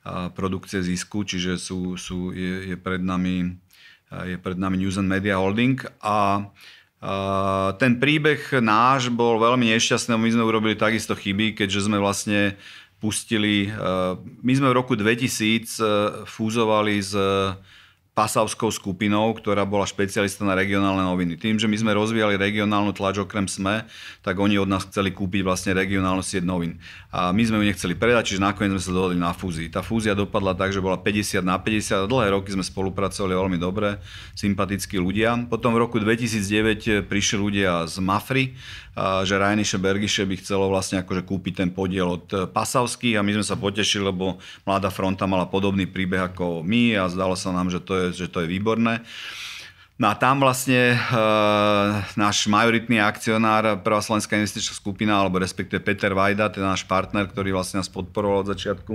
a produkcie zisku, čiže sú, sú, je, je, pred nami, je pred nami News and Media Holding a ten príbeh náš bol veľmi nešťastný, my sme urobili takisto chyby, keďže sme vlastne pustili. Eh, my sme v roku 2000 eh, fúzovali s pasavskou skupinou, ktorá bola špecialista na regionálne noviny. Tým, že my sme rozvíjali regionálnu tlač okrem SME, tak oni od nás chceli kúpiť vlastne regionálnu sieť novín. A my sme ju nechceli predať, čiže nakoniec sme sa dohodli na fúzii. Tá fúzia dopadla tak, že bola 50 na 50 a dlhé roky sme spolupracovali veľmi dobre, sympatickí ľudia. Potom v roku 2009 prišli ľudia z Mafry, že Rajniše Bergiše by chcelo vlastne akože kúpiť ten podiel od Pasavských a my sme sa potešili, lebo Mladá fronta mala podobný príbeh ako my a zdalo sa nám, že to je je, že to je výborné. No a tam vlastne e, náš majoritný akcionár, Prvá slovenská investičná skupina, alebo respektíve Peter Vajda, ten náš partner, ktorý vlastne nás podporoval od začiatku,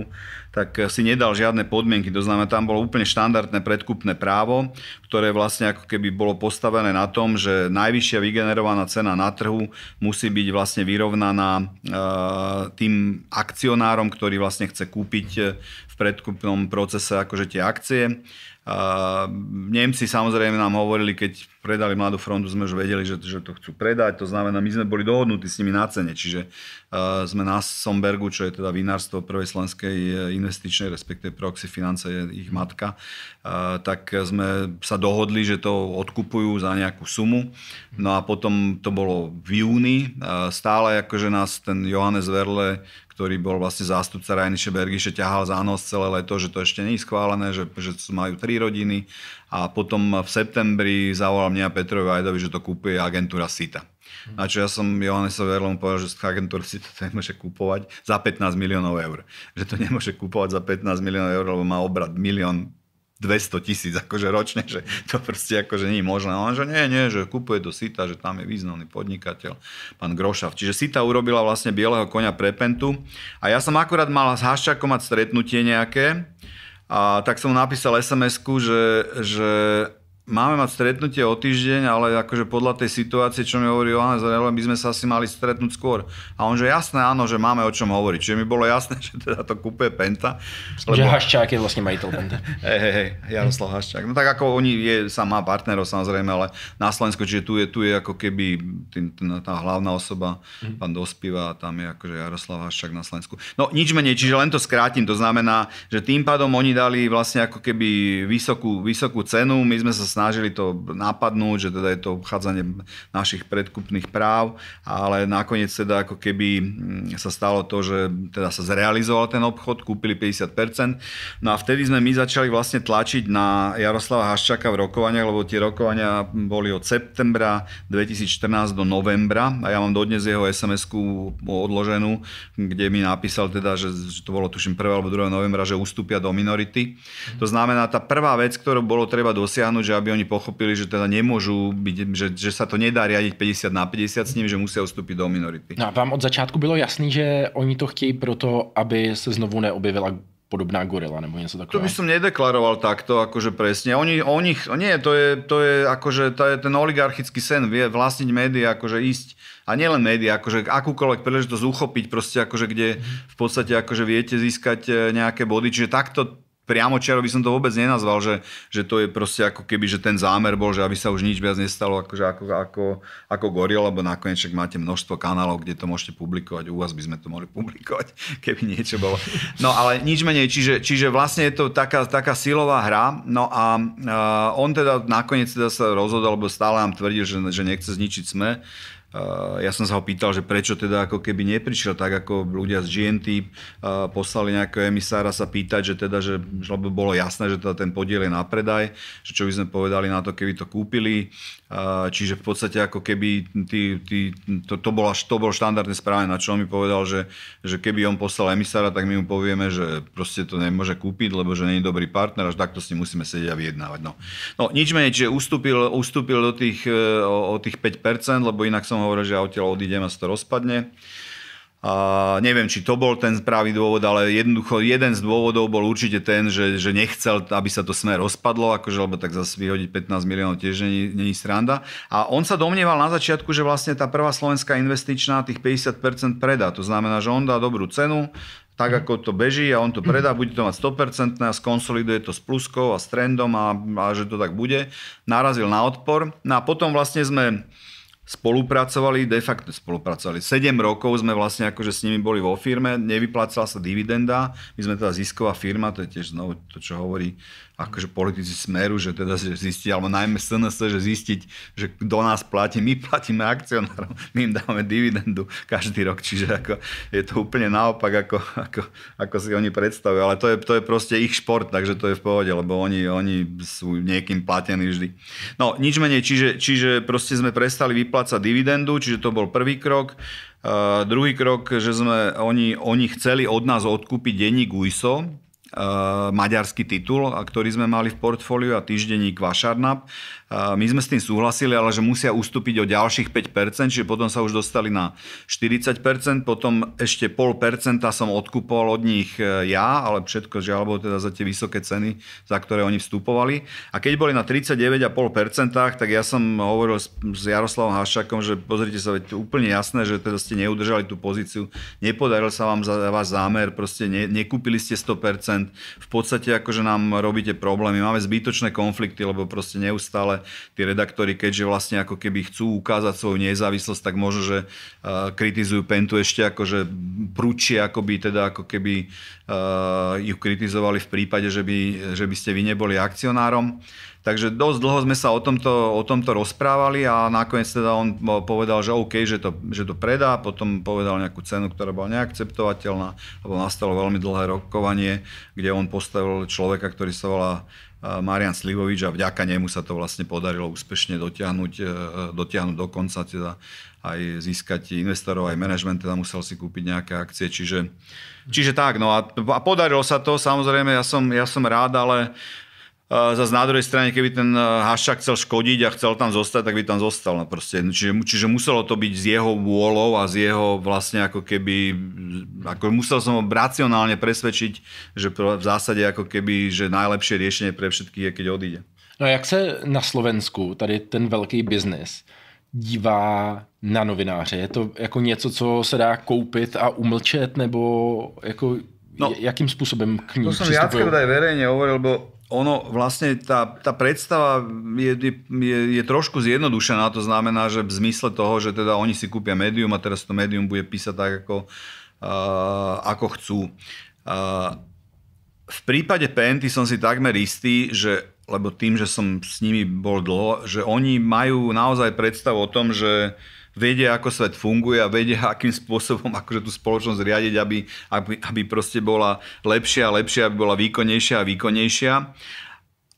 tak si nedal žiadne podmienky. To znamená, tam bolo úplne štandardné predkupné právo, ktoré vlastne ako keby bolo postavené na tom, že najvyššia vygenerovaná cena na trhu musí byť vlastne vyrovnaná e, tým akcionárom, ktorý vlastne chce kúpiť v predkupnom procese akože tie akcie Uh, Nemci samozrejme nám hovorili, keď predali Mladú frontu, sme už vedeli, že, že to chcú predať. To znamená, my sme boli dohodnutí s nimi na cene. Čiže uh, sme na Sombergu, čo je teda vinárstvo prvej slovenskej e, investičnej, respektive Proxy Finance je ich matka, uh, tak sme sa dohodli, že to odkupujú za nejakú sumu. No a potom to bolo v júni. Uh, stále akože nás ten Johannes Verle, ktorý bol vlastne zástupca Rajniše Bergiše, ťahal za nos celé leto, že to ešte nie je schválené, že, že majú tri rodiny. A potom v septembri zavolal mňa Petrovi Vajdovi, že to kúpuje agentúra SITA. Mhm. Na čo ja som Johannesovi Verlom povedal, že agentúra SITA to nemôže kúpovať za 15 miliónov eur. Že to nemôže kúpovať za 15 miliónov eur, lebo má obrad milión 200 tisíc akože ročne, že to proste akože nie je možné. On že nie, nie, že kupuje do Sita, že tam je významný podnikateľ, pán Grošav. Čiže Sita urobila vlastne bieleho konia pre Pentu a ja som akurát mal s Haščakom mať stretnutie nejaké, a tak som napísal sms že, že máme mať stretnutie o týždeň, ale akože podľa tej situácie, čo mi hovorí Johan Zarelo, by sme sa asi mali stretnúť skôr. A on, že jasné, áno, že máme o čom hovoriť. Čiže mi bolo jasné, *laughs* že teda to kúpe Penta. Lebo... Že Haščák je vlastne majiteľ *laughs* Penta. hej, hej, hey, Jaroslav Haščák. No tak ako oni je, sa má partnerov samozrejme, ale na Slovensku, čiže tu je, tu je ako keby tým, tá hlavná osoba, mm. pán Dospiva, a tam je akože Jaroslav Haščák na Slovensku. No nič menej, čiže len to skrátim, to znamená, že tým pádom oni dali vlastne ako keby vysokú, vysokú cenu, my sme sa snažili to napadnúť, že teda je to obchádzanie našich predkupných práv, ale nakoniec teda ako keby mm, sa stalo to, že teda sa zrealizoval ten obchod, kúpili 50%. No a vtedy sme my začali vlastne tlačiť na Jaroslava Haščaka v rokovaniach, lebo tie rokovania boli od septembra 2014 do novembra a ja mám dodnes jeho SMS-ku odloženú, kde mi napísal teda, že to bolo tuším 1. alebo 2. novembra, že ustúpia do minority. To znamená, tá prvá vec, ktorú bolo treba dosiahnuť, že aby oni pochopili, že teda nemôžu byť, že, že sa to nedá riadiť 50 na 50 s ním, že musia ustúpiť do minority. No a vám od začátku bylo jasný, že oni to chtějí proto, aby se znovu neobjevila podobná gorila nebo něco takového. To by som nedeklaroval takto, akože presne. Oni, oni, nie, to je, to je, akože, to je ten oligarchický sen, vie vlastniť médiá, akože ísť a nielen médiá, akože akúkoľvek príležitosť uchopiť proste, akože kde v podstate akože viete získať e, nejaké body. Čiže takto priamočiaro by som to vôbec nenazval, že, že to je proste ako keby, že ten zámer bol, že aby sa už nič viac nestalo akože ako, ako, ako goril, lebo nakoniec však máte množstvo kanálov, kde to môžete publikovať. U vás by sme to mohli publikovať, *laughs* keby niečo bolo. No ale nič menej, čiže, čiže vlastne je to taká, taká silová hra. No a uh, on teda nakoniec teda sa rozhodol, lebo stále nám tvrdil, že, že nechce zničiť SME Eh, ja som sa ho pýtal, že prečo teda ako keby neprišiel tak, ako ľudia z GNT eh, poslali nejakého emisára sa pýtať, že teda, že, by bolo jasné, že teda ten podiel je na predaj, že čo by sme povedali na to, keby to kúpili. Eh, čiže v podstate ako keby tí, tí, to, to, bola, to bolo štandardné správne, na čo on mi povedal, že, že keby on poslal emisára, tak my mu povieme, že proste to nemôže kúpiť, lebo že není dobrý partner, až takto s ním musíme sedieť a vyjednávať. No, no nič menej, že ustúpil, ustúpil do tých, o, o tých 5%, lebo inak som som hovoril, že ja odtiaľ odídem a sa to rozpadne. A neviem, či to bol ten pravý dôvod, ale jednoducho jeden z dôvodov bol určite ten, že, že nechcel, aby sa to smer rozpadlo, akože, lebo tak zase vyhodiť 15 miliónov tiež není, není sranda. A on sa domnieval na začiatku, že vlastne tá prvá slovenská investičná tých 50% predá. To znamená, že on dá dobrú cenu, tak ako to beží a on to predá, bude to mať 100% a skonsoliduje to s pluskou a s trendom a, a že to tak bude. Narazil na odpor. No a potom vlastne sme spolupracovali, de facto spolupracovali. 7 rokov sme vlastne akože s nimi boli vo firme, nevyplácala sa dividenda, my sme teda zisková firma, to je tiež znovu to, čo hovorí akože politici smeru, že teda že zistiť, alebo najmä SNS, že zistiť, že kto nás platí. My platíme akcionárom, my im dávame dividendu každý rok, čiže ako, je to úplne naopak, ako, ako, ako si oni predstavujú. Ale to je, to je proste ich šport, takže to je v pohode, lebo oni, oni sú niekým platení vždy. No, nič menej, čiže, čiže proste sme prestali vyplácať dividendu, čiže to bol prvý krok. Uh, druhý krok, že sme, oni, oni chceli od nás odkúpiť denník UISO, maďarský titul, ktorý sme mali v portfóliu a týždenník Vašarnap my sme s tým súhlasili, ale že musia ustúpiť o ďalších 5%, čiže potom sa už dostali na 40%, potom ešte pol percenta som odkúpol od nich e, ja, ale všetko žiaľbo alebo teda za tie vysoké ceny, za ktoré oni vstupovali. A keď boli na 39,5%, tak ja som hovoril s, Jaroslavom Hašakom, že pozrite sa, veď úplne jasné, že teda ste neudržali tú pozíciu, nepodaril sa vám za, vás zámer, proste ne, nekúpili ste 100%, v podstate akože nám robíte problémy, máme zbytočné konflikty, lebo proste neustále tí redaktori, keďže vlastne ako keby chcú ukázať svoju nezávislosť, tak možno, že kritizujú Pentu ešte ako, že prúčie, ako by teda ako keby ju kritizovali v prípade, že by, že by ste vy neboli akcionárom. Takže dosť dlho sme sa o tomto, o tomto rozprávali a nakoniec teda on e, povedal, že OK, že to, že to predá, potom povedal nejakú cenu, ktorá bola neakceptovateľná, lebo nastalo veľmi dlhé rokovanie, kde on postavil človeka, ktorý sa volá Eh, Marian Slivovič a vďaka nemu sa to vlastne podarilo úspešne dotiahnuť, eh, dotiahnuť do konca, teda aj získať investorov, aj manažment, teda musel si kúpiť nejaké akcie, čiže, čiže tak, no a, a podarilo sa to, samozrejme, ja som, ja som rád, ale uh, Eh, Zase na druhej strane, keby ten eh, hašak chcel škodiť a chcel tam zostať, tak by tam zostal. No, proste. Čiže, čiže muselo to byť z jeho vôľou a z jeho vlastne ako keby... Ako musel som ho racionálne presvedčiť, že v zásade ako keby, že najlepšie riešenie pre všetkých je, keď odíde. No a jak se na Slovensku tady ten velký biznis dívá na novináře? Je to ako něco, co se dá koupit a umlčet, nebo jako no, jakým způsobem k ní To som viackrát aj verejne hovoril, lebo ono vlastne tá, tá predstava je, je, je trošku zjednodušená, to znamená, že v zmysle toho, že teda oni si kúpia médium a teraz to médium bude písať tak, ako, uh, ako chcú. Uh, v prípade Penty som si takmer istý, že lebo tým, že som s nimi bol dlho, že oni majú naozaj predstavu o tom, že uh, vedia, ako svet funguje a vedia, *laughs* akým spôsobom akože tú spoločnosť riadiť, aby, aby, aby proste bola lepšia a lepšia, aby bola výkonnejšia a výkonnejšia.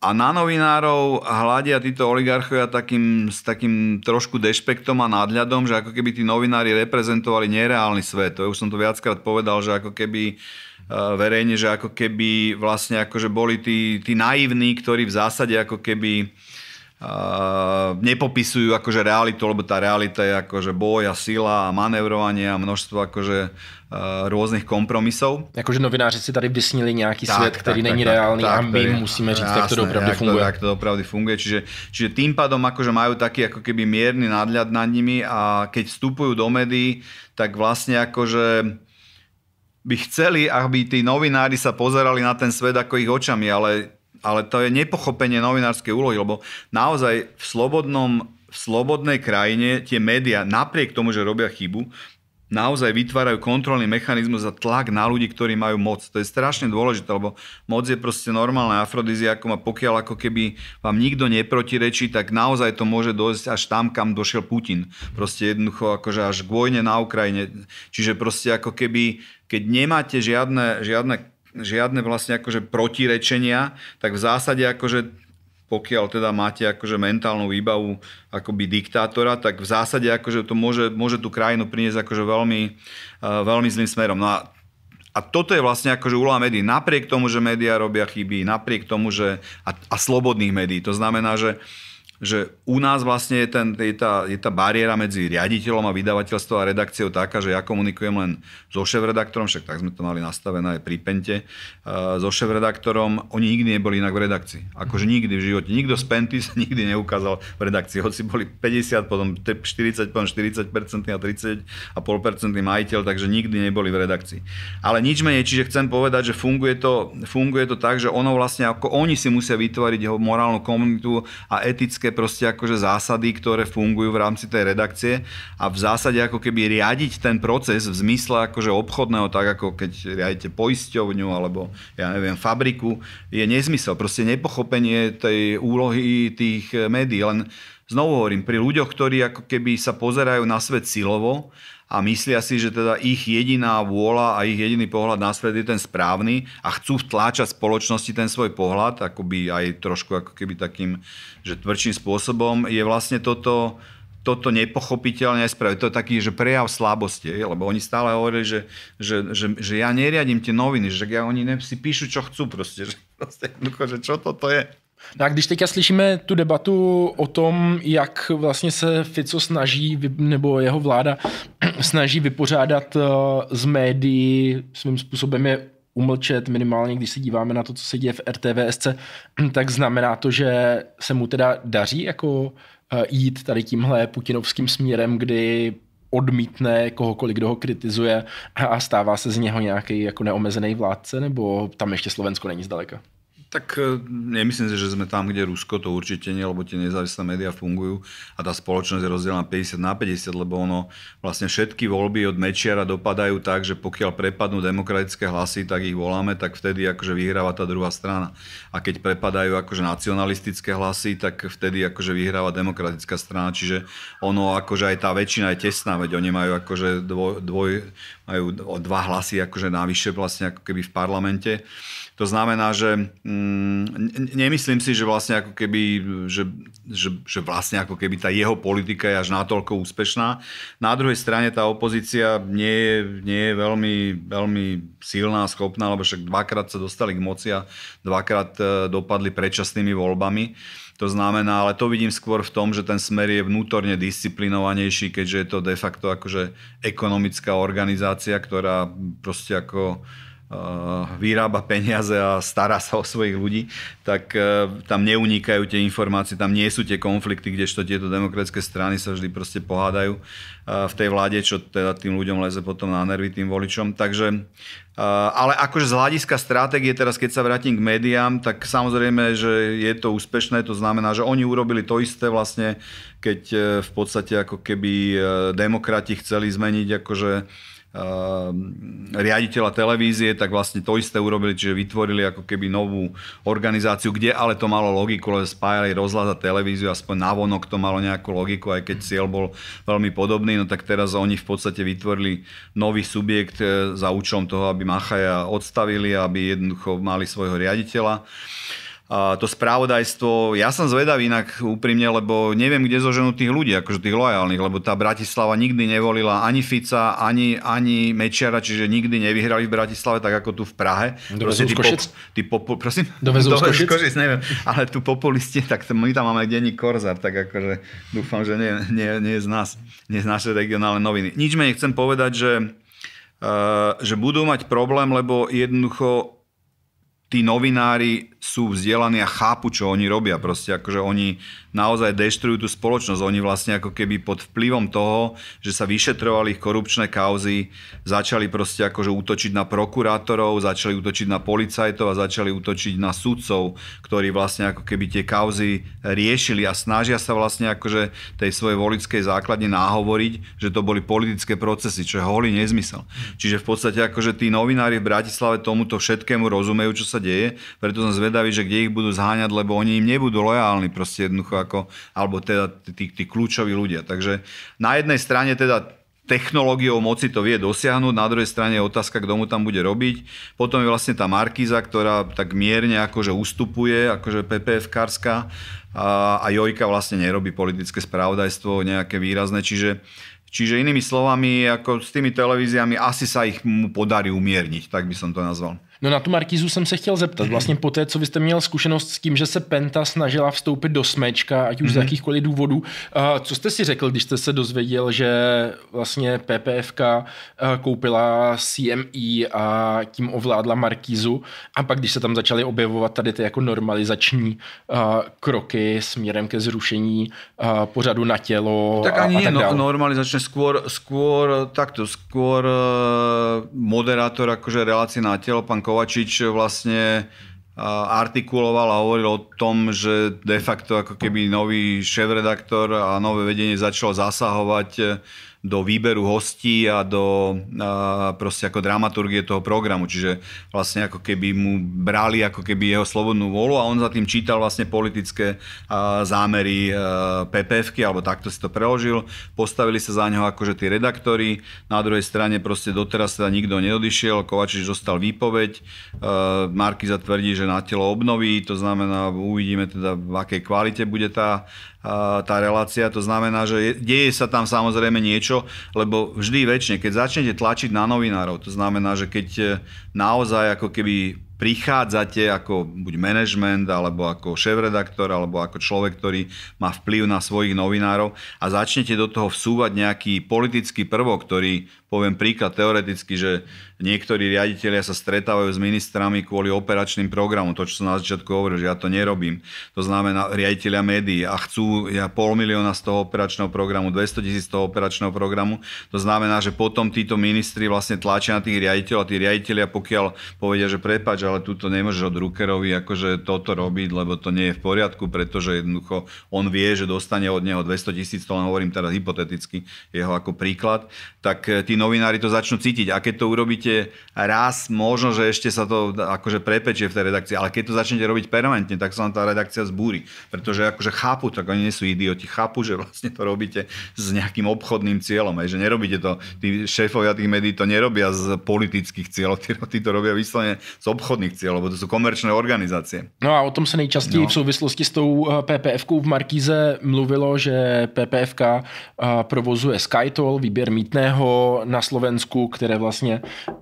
A na novinárov hľadia títo oligarchovia takým, s takým trošku dešpektom a nadľadom, že ako keby tí novinári reprezentovali nereálny svet. To už som to viackrát povedal, že ako keby e, verejne, že ako keby vlastne akože boli tí, tí naivní, ktorí v zásade ako keby Uh, nepopisujú akože realitu, lebo tá realita je akože boj a sila a manevrovanie a množstvo akože ehm, rôznych kompromisov. Jakože novináři si tady vysnili nějaký tak, svět, tak, není tak, reálny tak, a my je, musíme říct, jak to dopravdy jak funguje. To, jak to dopravdy funguje. Čiže, čiže tým pádom akože majú taký ako keby mierny nadľad nad nimi a keď vstupujú do médií, tak vlastne akože by chceli, aby tí novinári sa pozerali na ten svet ako ich očami, ale ale to je nepochopenie novinárskej úlohy, lebo naozaj v slobodnom v slobodnej krajine tie médiá, napriek tomu, že robia chybu, naozaj vytvárajú kontrolný mechanizmus za tlak na ľudí, ktorí majú moc. To je strašne dôležité, lebo moc je proste normálne afrodiziakom a pokiaľ ako keby vám nikto neprotirečí, tak naozaj to môže dojsť až tam, kam došiel Putin. Proste jednoducho akože až k vojne na Ukrajine. Čiže proste ako keby, keď nemáte žiadne, žiadne žiadne vlastne akože protirečenia, tak v zásade akože pokiaľ teda máte akože mentálnu výbavu akoby diktátora, tak v zásade akože to môže, môže tú krajinu priniesť akože veľmi, eh, veľmi zlým smerom. No a a toto je vlastne akože úloha médií. Napriek tomu, že médiá robia chyby, napriek tomu, že... A, a slobodných médií. To znamená, že uh, že u nás vlastne je, ten, je, tá, je tá bariéra medzi riaditeľom a vydavateľstvom a redakciou taká, že ja komunikujem len so šéf-redaktorom, však tak sme to mali nastavené aj pri Pente, uh, so šéf-redaktorom, oni nikdy neboli inak v redakcii. Akože nikdy v živote. Nikto z Penty sa *laughs* nikdy neukázal v redakcii. Hoci boli 50, potom 40, potom 40% a 30 a percentný majiteľ, takže nikdy neboli v redakcii. Ale nič menej, čiže chcem povedať, že funguje to, funguje to tak, že ono vlastne, ako oni si musia vytvoriť jeho morálnu komunitu a etické proste akože zásady, ktoré fungujú v rámci tej redakcie a v zásade ako keby riadiť ten proces v zmysle akože obchodného, tak ako keď riadite poisťovňu alebo ja neviem, fabriku, je nezmysel. Proste nepochopenie tej úlohy tých médií. Len znovu hovorím, pri ľuďoch, ktorí ako keby sa pozerajú na svet silovo, a myslia si, že teda ich jediná vôľa a ich jediný pohľad na svet je ten správny a chcú vtláčať spoločnosti ten svoj pohľad, akoby aj trošku ako keby takým, že tvrdším spôsobom, je vlastne toto toto nepochopiteľne spravili. To je taký, že prejav slabosti, lebo oni stále hovorili, že, že, že, že ja neriadím tie noviny, že ja, oni si píšu, čo chcú proste. Že, proste že čo toto je? No a když teďka slyšíme tu debatu o tom, jak vlastně se Fico snaží, nebo jeho vláda *clears throat* snaží vypořádat eh, z médií, svým způsobem je umlčet minimálně, když se díváme na to, co se děje v RTVSC, *clears throat* tak znamená to, že se mu teda daří jako eh, jít tady tímhle putinovským směrem, kdy odmítne kohokoliv, kdo ho kritizuje a stává se z něho nějaký jako neomezený vládce, nebo tam ještě Slovensko není zdaleka? Tak e, nemyslím si, že sme tam, kde Rusko, to určite nie, lebo tie nezávislé médiá fungujú a tá spoločnosť je rozdelená 50 na 50, lebo ono vlastne všetky voľby od Mečiara dopadajú tak, že pokiaľ prepadnú demokratické hlasy, tak ich voláme, tak vtedy akože vyhráva tá druhá strana. A keď prepadajú akože nacionalistické hlasy, tak vtedy akože vyhráva demokratická strana. Čiže ono akože aj tá väčšina je tesná, veď oni majú akože dvoj, dvoj majú dva hlasy akože navyše vlastne ako keby v parlamente. To znamená, že mm, nemyslím si, že vlastne ako keby, že, že, že vlastne ako keby tá jeho politika je až natoľko úspešná. Na druhej strane tá opozícia nie je, nie je veľmi, veľmi silná, schopná, lebo však dvakrát sa dostali k moci a dvakrát e, dopadli predčasnými voľbami. To znamená, ale to vidím skôr v tom, že ten smer je vnútorne disciplinovanejší, keďže je to de facto akože ekonomická organizácia, ktorá proste ako Eh, vyrába peniaze a stará sa o svojich ľudí, tak eh, tam neunikajú tie informácie, tam nie sú tie konflikty, kdežto tieto demokratické strany sa vždy proste pohádajú eh, v tej vláde, čo teda tým ľuďom leze potom na nervy tým voličom. Takže, ale akože z hľadiska stratégie, teraz keď sa vrátim k médiám, tak samozrejme, že je to úspešné, to znamená, že oni urobili to isté vlastne, keď v podstate ako keby demokrati chceli zmeniť akože Ehm, riaditeľa televízie, tak vlastne to isté urobili, čiže vytvorili ako keby novú organizáciu, kde ale to malo logiku, lebo spájali rozhľad a televíziu, aspoň navonok to malo nejakú logiku, aj keď cieľ bol veľmi podobný, no tak teraz oni v podstate vytvorili nový subjekt eh, za účelom toho, aby Machaja odstavili, aby jednoducho mali svojho riaditeľa to správodajstvo, ja som zvedavý inak úprimne, lebo neviem, kde zoženú tých ľudí, akože tých lojálnych, lebo tá Bratislava nikdy nevolila ani Fica, ani, ani Mečiara, čiže nikdy nevyhrali v Bratislave, tak ako tu v Prahe. Dovezú z Košic? popu, prosím? neviem. Ale tu populisti, tak my tam máme denní Korzar, tak akože dúfam, že nie, nie, nie z nás, nie z naše regionálne noviny. Nič menej chcem povedať, že, uh, že budú mať problém, lebo jednoducho tí novinári sú vzdelaní a chápu, čo oni robia. Proste akože oni naozaj deštrujú tú spoločnosť. Oni vlastne ako keby pod vplyvom toho, že sa vyšetrovali ich korupčné kauzy, začali proste akože útočiť na prokurátorov, začali útočiť na policajtov a začali útočiť na sudcov, ktorí vlastne ako keby tie kauzy riešili a snažia sa vlastne akože tej svojej volickej základne náhovoriť, že to boli politické procesy, čo je holý nezmysel. Čiže v podstate akože tí novinári v Bratislave tomuto všetkému rozumejú, čo sa deje, preto som zvedavý, že kde ich budú zháňať, lebo oni im nebudú lojálni proste jednoducho ako, alebo teda tí, tí kľúčoví ľudia. Takže na jednej strane teda technológiou moci to vie dosiahnuť, na druhej strane je otázka, kto mu tam bude robiť. Potom je vlastne tá Markiza, ktorá tak mierne akože ustupuje, akože ppf Karska a, a Jojka vlastne nerobí politické spravodajstvo nejaké výrazné, čiže Čiže inými slovami, ako s tými televíziami, asi sa ich mu podarí umierniť, tak by som to nazval. No na tu Markízu jsem se chtěl zeptat. Mhm. Vlastně po té, co vy jste měl zkušenost s tím, že se Penta snažila vstoupit do smečka, ať už mm-hmm. z mhm. jakýchkoliv důvodů, co jste si řekl, když jste se dozvěděl, že vlastně PPFK koupila CMI e a tím ovládla Markízu a pak, když se tam začaly objevovat tady ty jako normalizační kroky směrem ke zrušení pořadu na tělo tak ani a, a tak dále. No, normalizačne, skôr, skôr takto, skôr eh, moderátor akože relácie na telo, pán Ko Kovačič vlastne artikuloval a hovoril o tom, že de facto ako keby nový šéf-redaktor a nové vedenie začalo zasahovať do výberu hostí a do a proste ako dramaturgie toho programu. Čiže vlastne ako keby mu brali ako keby jeho slobodnú volu a on za tým čítal vlastne politické a, zámery e, ppf alebo takto si to preložil. Postavili sa za neho akože tí redaktori. Na druhej strane proste doteraz teda nikto neodišiel. Kovačič dostal výpoveď. E, Marky zatvrdí, že na telo obnoví. To znamená, uvidíme teda v akej kvalite bude tá tá relácia. To znamená, že deje sa tam samozrejme niečo, lebo vždy väčšine, keď začnete tlačiť na novinárov, to znamená, že keď e, naozaj ako keby prichádzate ako buď management, alebo ako šéf-redaktor, alebo ako človek, ktorý má vplyv na svojich novinárov a začnete do toho vsúvať nejaký politický prvok, ktorý Poviem príklad teoreticky, že niektorí riaditeľia sa stretávajú s ministrami kvôli operačným programom, to, čo som na začiatku hovoril, že ja to nerobím. To znamená riaditeľia médií a chcú ja, pol milióna z toho operačného programu, 200 tisíc z toho operačného programu. To znamená, že potom títo ministri vlastne tlačia na tých riaditeľov a tí riaditeľia, pokiaľ povedia, že prepač, ale túto nemôžeš od Rukerovi akože toto robiť, lebo to nie je v poriadku, pretože jednoducho on vie, že dostane od neho 200 tisíc, to len hovorím teraz hypoteticky jeho ako príklad, tak eh, tí novinári to začnú cítiť. A keď to urobíte raz, možno, že ešte sa to akože prepečie v tej redakcii, ale keď to začnete robiť permanentne, tak sa vám tá redakcia zbúri. Pretože akože chápu, tak oni nie sú idioti, chápu, že vlastne to robíte s nejakým obchodným cieľom. Aj, že nerobíte to, tí šéfovia tých médií to nerobia z politických cieľov, tí, tí to robia vyslovene z obchodných cieľov, lebo to sú komerčné organizácie. No a o tom se nejčastěji no. v súvislosti s tou eh, PPF v Markíze mluvilo, že PPF eh, provozuje Skytol, výběr mítného na Slovensku, které vlastně uh,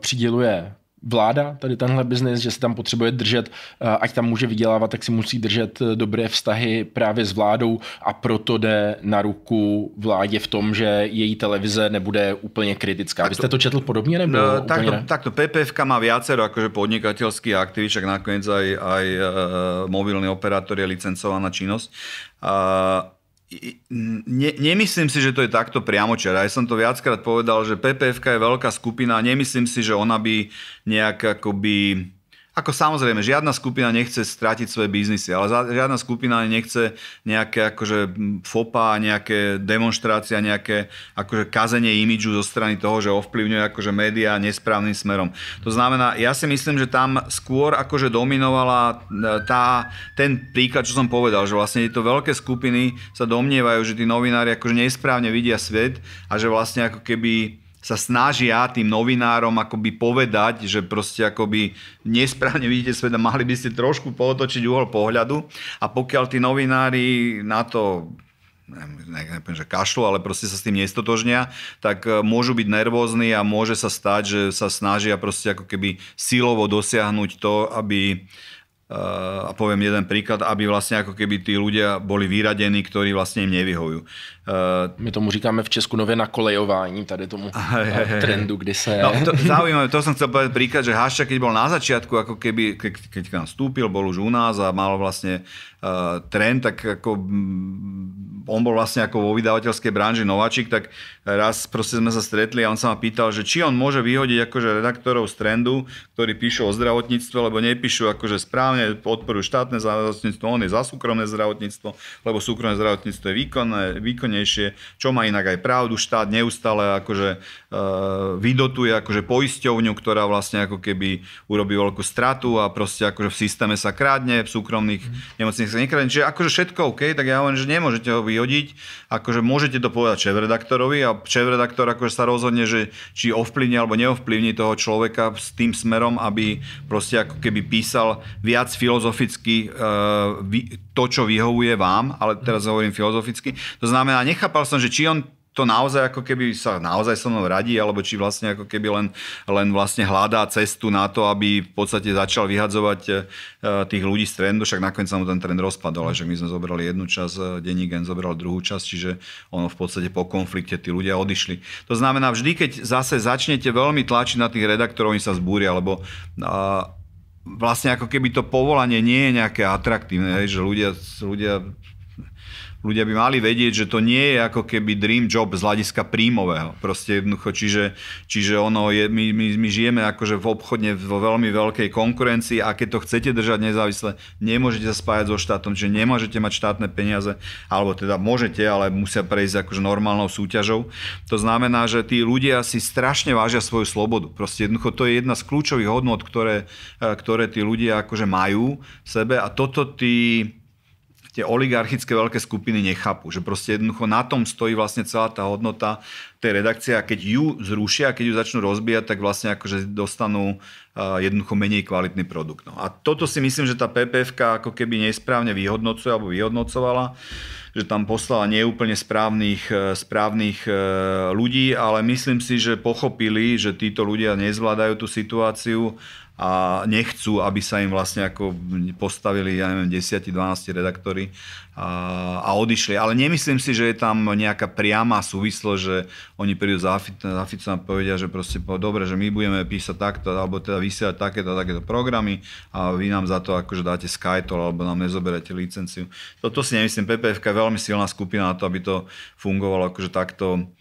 přiděluje vláda, tady tenhle biznis, že se tam potřebuje držet, eh, ať tam může vydělávat, tak si musí držet eh, dobré vztahy právě s vládou a proto jde na ruku vládě v tom, že její televize nebude úplně kritická. Vy jste to četl podobně? Nebo no, to ne? to PPFK má viacero akože podnikateľských aktiv, však nakoniec aj, aj mobilný operátor je licencovaná činnosť. A ne, nemyslím si, že to je takto priamočiara. Ja som to viackrát povedal, že PPFK je veľká skupina a nemyslím si, že ona by nejak akoby ako samozrejme, žiadna skupina nechce strátiť svoje biznisy, ale žiadna skupina nechce nejaké akože fopa, nejaké demonstrácia, nejaké akože kazenie imidžu zo strany toho, že ovplyvňuje akože médiá nesprávnym smerom. To znamená, ja si myslím, že tam skôr akože dominovala e, tá, ten príklad, čo som povedal, že vlastne tieto veľké skupiny sa domnievajú, že tí novinári akože nesprávne vidia svet a že vlastne ako keby sa snažia tým novinárom akoby povedať, že proste akoby nesprávne vidíte sveda. mali by ste trošku pootočiť uhol pohľadu a pokiaľ tí novinári na to neviem, že kašlu, ale proste sa s tým nestotožnia, tak e, môžu byť nervózni a môže sa stať, že sa snažia proste ako keby silovo dosiahnuť to, aby e, a poviem jeden príklad, aby vlastne ako keby tí ľudia boli vyradení, ktorí vlastne im nevyhovujú. Eh, My tomu říkáme v Česku nově na kolejování, tady tomu *laughs* trendu, kdy se... No, to, zaujímavé, to jsem chcel povedať príklad, že Haščák, keď bol na začiatku, ako keby, ke, keď k nám vstúpil, bol už u nás a mal vlastne uh, trend, tak ako mm, on bol vlastne ako vo vydavateľskej branži nováčik, tak raz proste sme sa stretli a on sa ma pýtal, že či on môže vyhodiť akože redaktorov z trendu, ktorí píšu o zdravotníctve, lebo nepíšu akože správne, podporujú štátne zdravotníctvo, on je za súkromné zdravotníctvo, lebo súkromné zdravotníctvo je výkonné, výkonne najvýhodnejšie, čo má inak aj pravdu, štát neustále akože e, vydotuje akože poisťovňu, ktorá vlastne ako keby urobí veľkú stratu a proste akože v systéme sa krádne, v súkromných mm. nemocniciach sa nekrádne, Čiže akože všetko OK, tak ja hovorím, že nemôžete ho vyhodiť, akože môžete to povedať šéf-redaktorovi a šéf-redaktor akože sa rozhodne, že či ovplyvní alebo neovplyvní toho človeka s tým smerom, aby proste ako keby písal viac filozoficky e, to, čo vyhovuje vám, ale teraz mhm. hovorím filozoficky. To znamená, a nechápal som, že či on to naozaj ako keby sa naozaj so mnou radí, alebo či vlastne ako keby len, len vlastne hľadá cestu na to, aby v podstate začal vyhadzovať e, tých ľudí z trendu, však nakoniec sa mu ten trend rozpadol, že my sme zobrali jednu časť, gen e, zobral druhú časť, čiže ono v podstate po konflikte tí ľudia odišli. To znamená, vždy keď zase začnete veľmi tlačiť na tých redaktorov, oni sa zbúria, lebo vlastne ako keby to povolanie nie je nejaké atraktívne, že ľudia, ľudia ľudia by mali vedieť, že to nie je ako keby dream job z hľadiska príjmového. Proste jednoducho, čiže, čiže ono je, my, my, my žijeme akože v obchodne vo veľmi veľkej konkurencii a keď to chcete držať nezávisle, nemôžete sa spájať so štátom, čiže nemôžete mať štátne peniaze, alebo teda môžete, ale musia prejsť akože normálnou súťažou. To znamená, že tí ľudia si strašne vážia svoju slobodu. Proste jednoducho to je jedna z kľúčových hodnot, ktoré, ktoré tí ľudia akože majú v sebe a toto tí tie oligarchické veľké skupiny nechápu. Že proste jednoducho na tom stojí vlastne celá tá hodnota tej redakcie a keď ju zrušia, keď ju začnú rozbíjať, tak vlastne akože dostanú e, jednoducho menej kvalitný produkt. No. A toto si myslím, že tá PPF ako keby nesprávne vyhodnocuje alebo vyhodnocovala, že tam poslala neúplne správnych, e, správnych e, ľudí, ale myslím si, že pochopili, že títo ľudia nezvládajú tú situáciu a nechcú, aby sa im vlastne ako postavili, ja neviem, 10-12 redaktori a, a odišli. Ale nemyslím si, že je tam nejaká priama súvislo, že oni prídu za Ficom a povedia, že proste po, dobre, že my budeme písať takto, alebo teda vysielať takéto, takéto programy a vy nám za to akože dáte Skytol, alebo nám nezoberete licenciu. Toto si nemyslím, PPFK je veľmi silná skupina na to, aby to fungovalo akože takto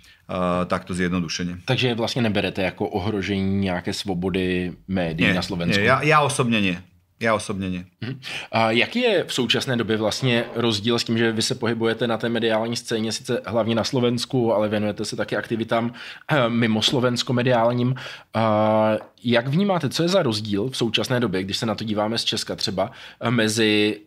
takto zjednodušeně. Takže vlastne vlastně neberete jako ohrožení nějaké svobody médií nie, na Slovensku? Nie, ja, ja osobne nie. Já osobně ne. Mhm. A jaký je v současné době vlastně rozdíl s tím, že vy se pohybujete na té mediální scéně, sice hlavně na Slovensku, ale věnujete se také aktivitám eh, mimo Slovensko mediálním. A jak vnímáte, co je za rozdíl v současné době, když se na to díváme z Česka třeba, eh, mezi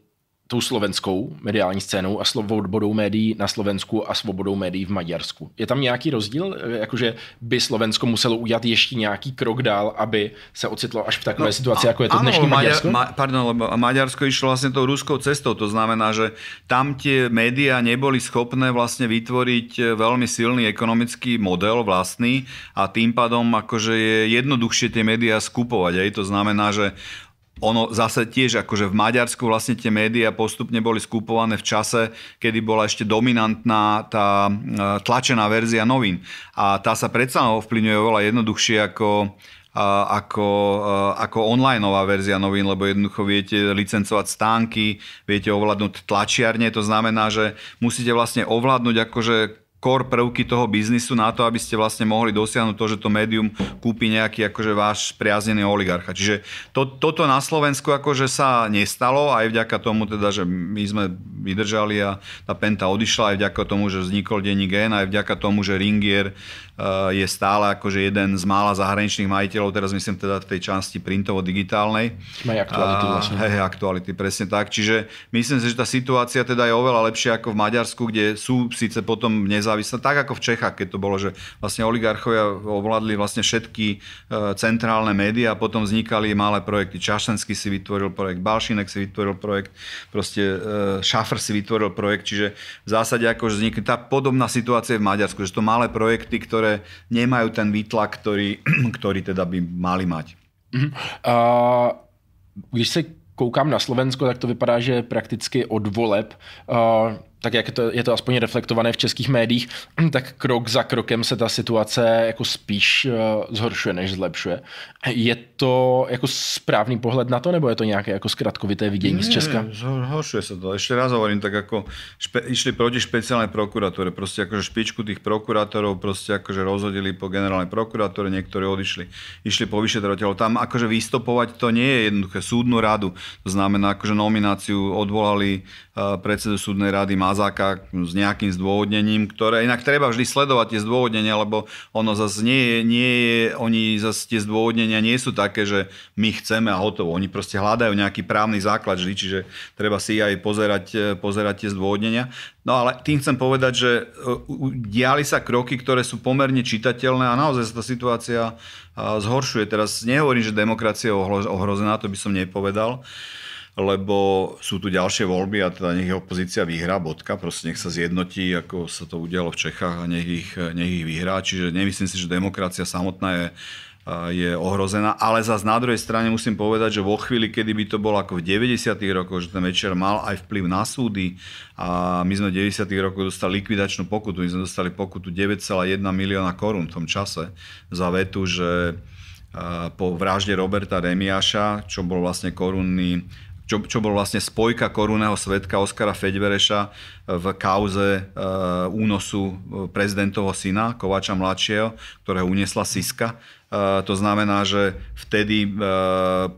tou slovenskou mediální scénou a svobodou médií na Slovensku a svobodou médií v Maďarsku. Je tam nějaký rozdíl, e, jakože by Slovensko muselo udělat ještě nějaký krok dál, aby se ocitlo až v takové no, situaci, jako je to dnešní Maďarsko? Ma, pardon, lebo Maďarsko išlo vlastně tou ruskou cestou, to znamená, že tam tie média neboli schopné vlastně vytvoriť e, velmi silný ekonomický model vlastný a tým pádom akože je jednoduchšie tie médiá skupovať. Aj? To znamená, že ono zase tiež, akože v Maďarsku vlastne tie médiá postupne boli skupované v čase, kedy bola ešte dominantná tá e, tlačená verzia novín. A tá sa predsa ovplyvňuje oveľa jednoduchšie ako, ako, e, ako onlineová verzia novín, lebo jednoducho viete licencovať stánky, viete ovládnuť tlačiarne, to znamená, že musíte vlastne ovládnuť akože core prvky toho biznisu na to, aby ste vlastne mohli dosiahnuť to, že to médium kúpi nejaký akože váš priaznený oligarcha. Čiže to, toto na Slovensku akože sa nestalo aj vďaka tomu teda, že my sme vydržali a tá Penta odišla aj vďaka tomu, že vznikol denní gen, aj vďaka tomu, že Ringier e, je stále akože jeden z mála zahraničných majiteľov, teraz myslím teda v tej časti printovo-digitálnej. Majú aktuality vlastne. Hej, aktuality, presne tak. Čiže myslím si, že tá situácia teda je oveľa lepšia ako v Maďarsku, kde sú síce potom nezávislí nezávislá, no tak ako v Čechách, keď to bolo, že vlastne oligarchovia ovládli vlastne všetky e, centrálne médiá a potom vznikali malé projekty. Čašenský si vytvoril projekt, Balšinek si vytvoril projekt, proste e, Šafr si vytvoril projekt, čiže v zásade ako vznikne tá podobná situácia v Maďarsku, že to malé projekty, ktoré nemajú ten výtlak, ktorý, *clears throat* ktorý teda by mali mať. uh Uh, když se koukám na Slovensko, tak to vypadá, že prakticky od voleb uh, tak jak to, je to aspoň reflektované v českých médiích, *clears throat* tak krok za krokem se ta situace jako spíš eh, zhoršuje, než zlepšuje. Je to jako správný pohled na to, nebo je to nějaké jako zkratkovité vidění z Česka? Zhoršuje se to. Ještě raz hovorím, tak jako špe, išli proti špeciálnej prokuratúre. Prostě akože špičku tých prokurátorov prostě akože rozhodili po generálnej prokuratúre, niektorí odišli, išli po vyšetrovateľov. Teda Tam akože vystopovať to nie je jednoduché. Súdnu radu, to znamená akože nomináciu odvolali eh, predsedu súdnej rady Mazáka s nejakým zdôvodnením, ktoré inak treba vždy sledovať tie zdôvodnenia, lebo ono zase nie je, nie je, oni zase tie zdôvodnenia nie sú také, že my chceme a hotovo. Oni proste hľadajú nejaký právny základ vždy, čiže treba si aj pozerať, e, pozerať tie zdôvodnenia. No ale tým chcem povedať, že e, diali sa kroky, ktoré sú pomerne čitateľné a naozaj sa tá situácia e, zhoršuje. Teraz nehovorím, že demokracia je ohrozená, to by som nepovedal lebo sú tu ďalšie voľby a teda nech opozícia vyhrá, bodka, proste nech sa zjednotí, ako sa to udialo v Čechách a nech ich, nech ich vyhrá. Čiže nemyslím si, že demokracia samotná je je ohrozená. Ale za na druhej strane musím povedať, že vo chvíli, kedy by to bolo ako v 90. rokoch, že ten večer mal aj vplyv na súdy a my sme v 90. rokoch dostali likvidačnú pokutu. My sme dostali pokutu 9,1 milióna korún v tom čase za vetu, že po vražde Roberta Remiaša, čo bol vlastne korunný čo, čo bol vlastne spojka korunného svetka Oskara Feďvereša e, v kauze e, únosu e, prezidentovho syna, Kovača mladšieho, ktorého uniesla Siska. E, to znamená, že vtedy e,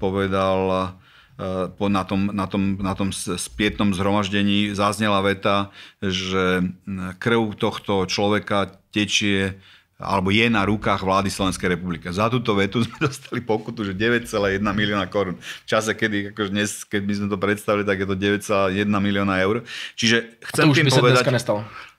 povedal e, po, na, tom, na, tom, na tom spietnom zhromaždení zaznela veta, že krv tohto človeka tečie alebo je na rukách vlády Slovenskej republiky. Za túto vetu sme *laughs* dostali pokutu, že 9,1 milióna korún. V čase, kedy, akože dnes, keď by sme to predstavili, tak je to 9,1 milióna eur. Čiže chcem tým povedať...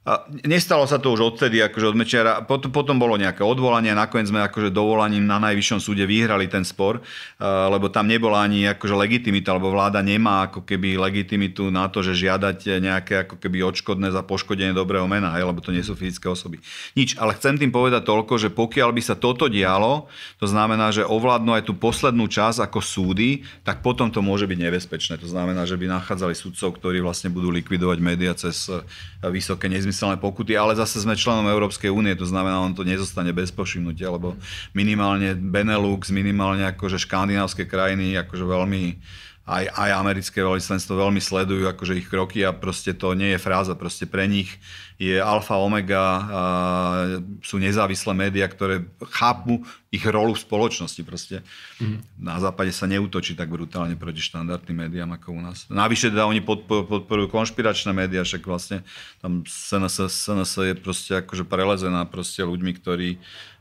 A nestalo sa to už odtedy, akože od Mečiara. Potom, potom bolo nejaké odvolanie, nakoniec sme akože dovolaním na najvyššom súde vyhrali ten spor, lebo tam nebola ani akože legitimita, lebo vláda nemá ako keby legitimitu na to, že žiadať nejaké ako keby odškodné za poškodenie dobrého mena, hej, lebo to nie sú fyzické osoby. Nič, ale chcem tým povedať toľko, že pokiaľ by sa toto dialo, to znamená, že ovládnu aj tú poslednú časť ako súdy, tak potom to môže byť nebezpečné. To znamená, že by nachádzali sudcov, ktorí vlastne budú likvidovať médiá cez e, vysoké nezmysly nezmyselné pokuty, ale zase sme členom Európskej únie, to znamená, on to nezostane bez povšimnutia, lebo minimálne Benelux, minimálne akože škandinávské krajiny akože veľmi aj, aj americké veľvyslenstvo veľmi sledujú akože ich kroky a proste to nie je fráza, proste pre nich je alfa, omega, a sú nezávislé médiá, ktoré chápu ich rolu v spoločnosti. Proste mm. na západe sa neútočí tak brutálne proti štandardným médiám ako u nás. Navyše teda oni podporujú konšpiračné médiá, však vlastne tam SNS, SNS je proste akože prelezená proste ľuďmi, ktorí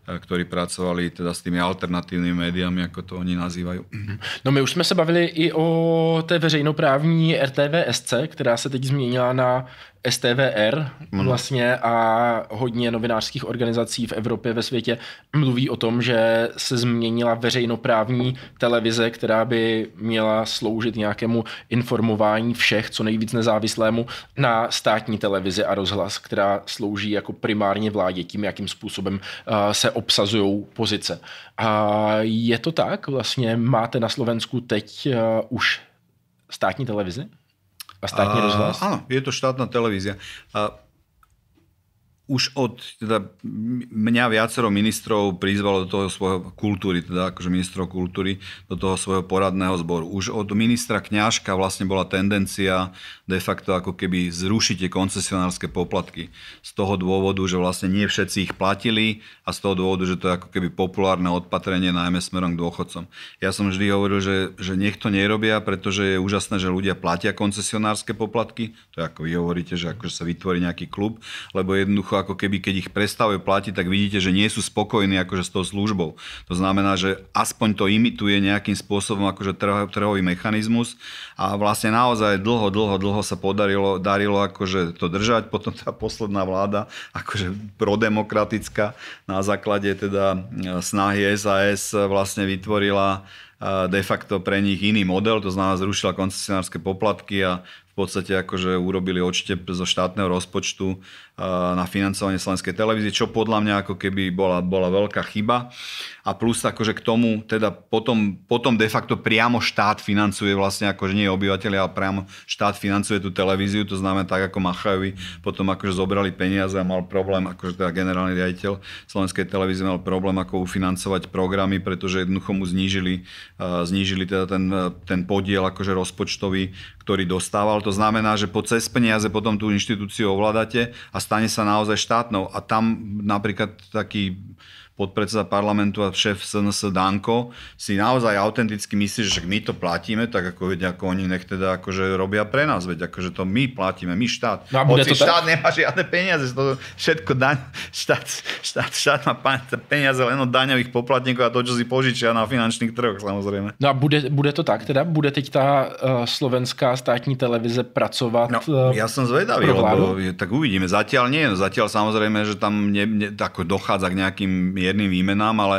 E, ktorí pracovali teda s tými alternatívnymi médiami, ako to oni nazývají. Mhm. No my už jsme se bavili i o té veřejnoprávní RTVSC, která se teď změnila na STVR mhm. vlastně a hodně novinářských organizací v Evropě, ve světě mluví o tom, že se změnila veřejnoprávní televize, která by měla sloužit nějakému informování všech, co nejvíc nezávislému, na státní televizi a rozhlas, která slouží jako primárně vládě tím, jakým způsobem eh, se obsazují pozice. A je to tak? Vlastně máte na Slovensku teď eh, už státní televizi? A štátny rozhlas? Áno, je to štátna televízia. A už od teda, mňa viacero ministrov prizvalo do toho svojho kultúry, teda akože ministrov kultúry, do toho svojho poradného zboru. Už od ministra Kňažka vlastne bola tendencia de facto ako keby zrušite koncesionárske poplatky. Z toho dôvodu, že vlastne nie všetci ich platili a z toho dôvodu, že to je ako keby populárne odpatrenie najmä smerom k dôchodcom. Ja som vždy hovoril, že, že nech to nerobia, pretože je úžasné, že ľudia platia koncesionárske poplatky. To je ako vy hovoríte, že akože sa vytvorí nejaký klub, lebo jednoducho Slovensko ako keby, keď ich prestávajú platiť, tak vidíte, že nie sú spokojní akože s tou službou. To znamená, že aspoň to imituje nejakým spôsobom akože trhový mechanizmus a vlastne naozaj dlho, dlho, dlho sa podarilo darilo akože to držať. Potom tá posledná vláda, akože prodemokratická, na základe teda e, snahy SAS vlastne vytvorila e, de facto pre nich iný model, to znamená zrušila koncesionárske poplatky a v podstate akože urobili odštep zo štátneho rozpočtu na financovanie slovenskej televízie, čo podľa mňa ako keby bola, bola veľká chyba. A plus akože k tomu, teda potom, potom de facto priamo štát financuje vlastne, akože nie obyvateľia, ale priamo štát financuje tú televíziu, to znamená tak ako Machajovi, potom akože zobrali peniaze a mal problém, akože teda generálny riaditeľ slovenskej televízie mal problém ako ufinancovať programy, pretože jednoducho mu znížili, eh, znížili teda ten, ten podiel akože rozpočtový, ktorý dostával. To znamená, že po cez peniaze potom tú inštitúciu ovládate a stane sa naozaj štátnou. A tam napríklad taký podpredseda parlamentu a šéf SNS Danko si naozaj autenticky myslí, že my to platíme, tak ako, veď, ako oni nech teda akože robia pre nás, veď akože to my platíme, my štát. No a bude Hoci to štát tak? nemá žiadne peniaze, to všetko daň, štát, štát, štát má peniaze len od daňových poplatníkov a to, čo si požičia na finančných trhoch samozrejme. No a bude, bude to tak teda? Bude teď tá uh, eh, slovenská státní televize pracovat? No, eh, ja som zvedavý, lebo, tak uvidíme. Zatiaľ nie, zatiaľ samozrejme, že tam ne, ne, ako dochádza k nejakým miernym výmenám, ale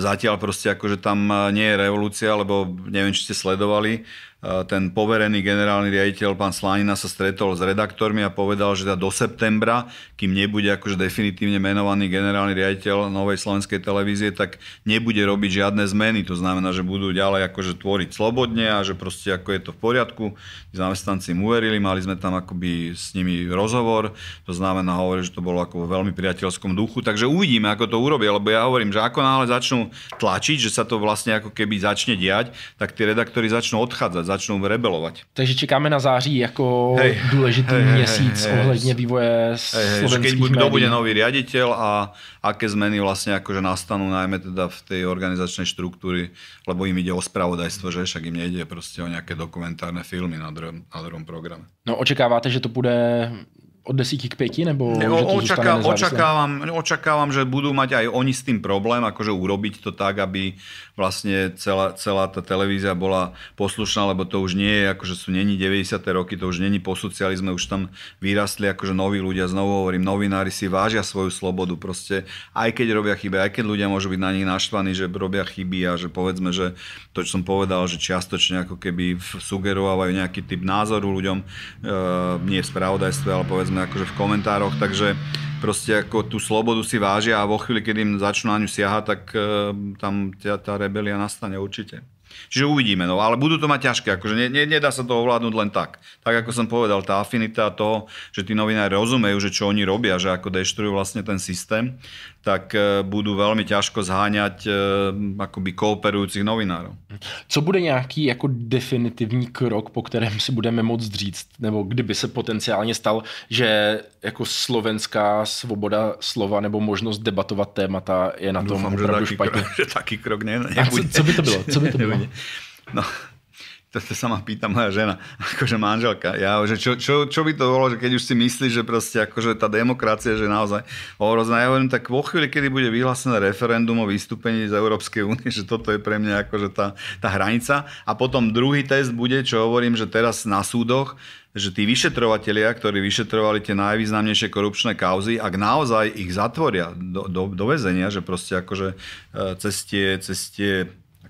zatiaľ proste akože tam eh, nie je revolúcia, lebo neviem, či ste sledovali, Eh, ten poverený generálny riaditeľ, pán Slanina, sa stretol s redaktormi a povedal, že teda do septembra, kým nebude akože definitívne menovaný generálny riaditeľ Novej slovenskej televízie, tak nebude robiť žiadne zmeny. To znamená, že budú ďalej akože tvoriť slobodne a že proste ako je to v poriadku. Zamestnanci im uverili, mali sme tam akoby s nimi rozhovor. To znamená, hovorí, že to bolo ako vo veľmi priateľskom duchu. Takže uvidíme, ako to urobia, lebo ja hovorím, že ako náhle začnú tlačiť, že sa to vlastne ako keby začne diať, tak tí redaktori začnú odchádzať začnou rebelovat. Takže čekáme na září jako hej, důležitý hej, měsíc hej, ohledně vývoje hej, hej, slovenských médií. Kdo bude nový riaditeľ a aké zmeny vlastne akože nastanú najmä teda v tej organizačnej štruktúry, lebo im ide o spravodajstvo, že však im nejde proste o nejaké dokumentárne filmy na druhom, na druhom programe. No očekáváte, že to bude od 10 k peti, nebo ne, že to očaká, očakávam, očakávam, že budú mať aj oni s tým problém, akože urobiť to tak, aby vlastne celá, celá tá televízia bola poslušná, lebo to už nie je, akože sú není 90. roky, to už není po socializme, už tam vyrastli akože noví ľudia, znovu hovorím, novinári si vážia svoju slobodu, proste aj keď robia chyby, aj keď ľudia môžu byť na nich naštvaní, že robia chyby a že povedzme, že to, čo som povedal, že čiastočne ako keby sugerovajú nejaký typ názoru ľuďom, e, nie v spravodajstve, ale povedzme akože v komentároch, takže proste ako tú slobodu si vážia a vo chvíli, keď im začnú na ňu siahať, tak e, tam tá, tá rebelia nastane určite. Čiže uvidíme, no ale budú to mať ťažké, akože ne, ne, nedá sa to ovládnuť len tak. Tak ako som povedal, tá afinita toho, že tí novinári rozumejú, že čo oni robia, že ako deštrujú vlastne ten systém, tak e, budú veľmi ťažko zháňať e, akoby kooperujúcich novinárov. Co bude nějaký jako definitivní krok, po kterém si budeme môcť říct, nebo kdyby se potenciálně stal, že jako slovenská svoboda slova nebo možnost debatovat témata je na tom opravdu že taký Krok, *laughs* že taký krok ne, nebude. A co, co by to bylo? Co by to *laughs* bylo? No, to sa ma pýta moja žena, *laughs* akože manželka. Ja, že čo, čo, čo by to bolo, že keď už si myslíš, že proste akože tá demokracia, že naozaj ohrozná. Ja hovorím, tak vo chvíli, kedy bude vyhlásené referendum o vystúpení z Európskej únie, *laughs* že toto je pre mňa akože tá, tá hranica. A potom druhý test bude, čo hovorím, že teraz na súdoch, že tí vyšetrovatelia, ktorí vyšetrovali tie najvýznamnejšie korupčné kauzy, ak naozaj ich zatvoria do, do, do väzenia, že proste akože e, cez tie, cez tie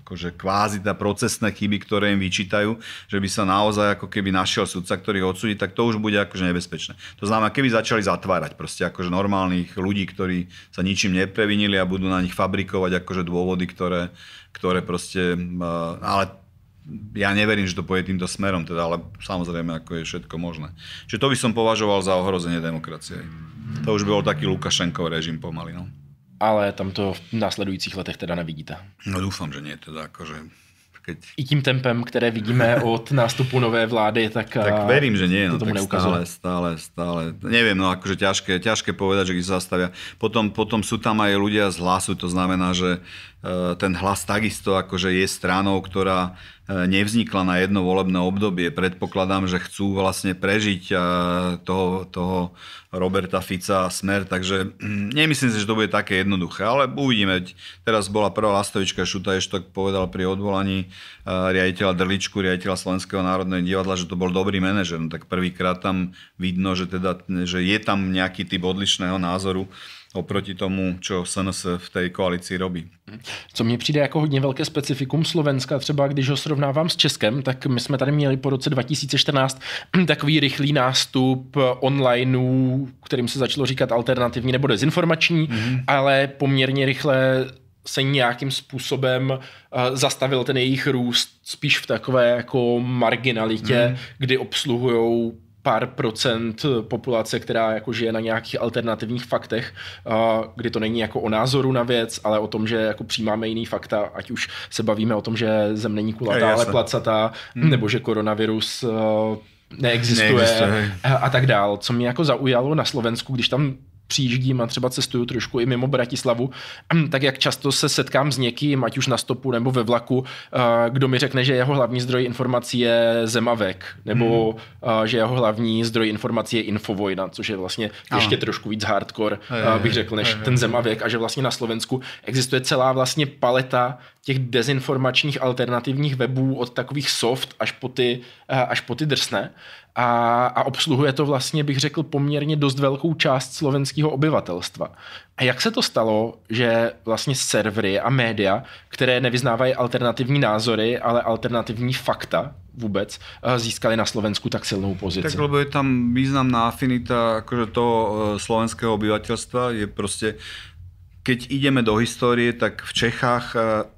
akože kvázi tá procesné chyby, ktoré im vyčítajú, že by sa naozaj ako keby našiel sudca, ktorý ho odsudí, tak to už bude akože nebezpečné. To znamená, keby začali zatvárať proste akože normálnych ľudí, ktorí sa ničím neprevinili a budú na nich fabrikovať akože dôvody, ktoré, ktoré proste, ale ja neverím, že to pôjde týmto smerom, teda, ale samozrejme, ako je všetko možné. Čiže to by som považoval za ohrozenie demokracie. To už bol taký Lukašenkov režim pomaly. No ale tam to v následujících letech teda nevidíte. No doufám, že nie, teda akože keď... I tím tempem, které vidíme od nástupu nové vlády, tak... tak eh, verím, že nie. No, to tomu tak stále, stále, stále. Neviem, no akože ťažké, ťažké povedať, že ich zastavia. Potom, potom sú tam aj ľudia z hlasu, to znamená, že E, ten hlas takisto akože je stranou, ktorá e, nevznikla na jedno volebné obdobie. Predpokladám, že chcú vlastne prežiť e, toho, toho Roberta Fica a Smer, takže *clears throat* nemyslím si, že to bude také jednoduché, ale uvidíme. Teraz bola prvá lastovička Šuta tak povedal pri odvolaní riaditeľa Drličku, riaditeľa Slovenského národného divadla, že to bol dobrý manažer. No, tak prvýkrát tam vidno, že, teda, že je tam nejaký typ odlišného názoru oproti tomu, čo SNS v té koalici robí. Co mně přijde jako hodně velké specifikum Slovenska, třeba když ho srovnávám s Českem, tak my jsme tady měli po roce 2014 *clears throat* takový rychlý nástup onlineů, kterým se začalo říkat alternativní nebo dezinformační, mm-hmm. ale poměrně rychle se nějakým způsobem eh, zastavil ten jejich růst spíš v takové jako marginalitě, mm. kdy obsluhují pár procent populace, která jako žije na nějakých alternativních faktech, kdy to není jako o názoru na věc, ale o tom, že jako přijímáme jiný fakta, ať už se bavíme o tom, že zem není kulatá, ale placatá, hmm. nebo že koronavirus eh, neexistuje, neexistuje. A, a tak dál. Co mě jako zaujalo na Slovensku, když tam přijíždím a třeba cestuju trošku i mimo Bratislavu, *clears throat* tak jak často se setkám s někým, ať už na stopu nebo ve vlaku, kdo mi řekne, že jeho hlavní zdroj informací je Zemavek, nebo hmm. že jeho hlavní zdroj informací je Infovojna, což je vlastně Aha. ještě trošku víc hardcore, je, bych řekl, než je, je, ten Zemavek a že vlastně na Slovensku existuje celá vlastně paleta těch dezinformačních alternativních webů od takových soft až po ty, až po ty drsné a, a obsluhuje to vlastně, bych řekl, poměrně dost velkou část slovenského obyvatelstva. A jak se to stalo, že vlastně servery a média, které nevyznávají alternativní názory, ale alternativní fakta vůbec, eh, získali na Slovensku tak silnou pozici? Tak lebo je tam významná afinita akože toho eh, slovenského obyvateľstva. Je prostě, keď ideme do histórie, tak v Čechách eh,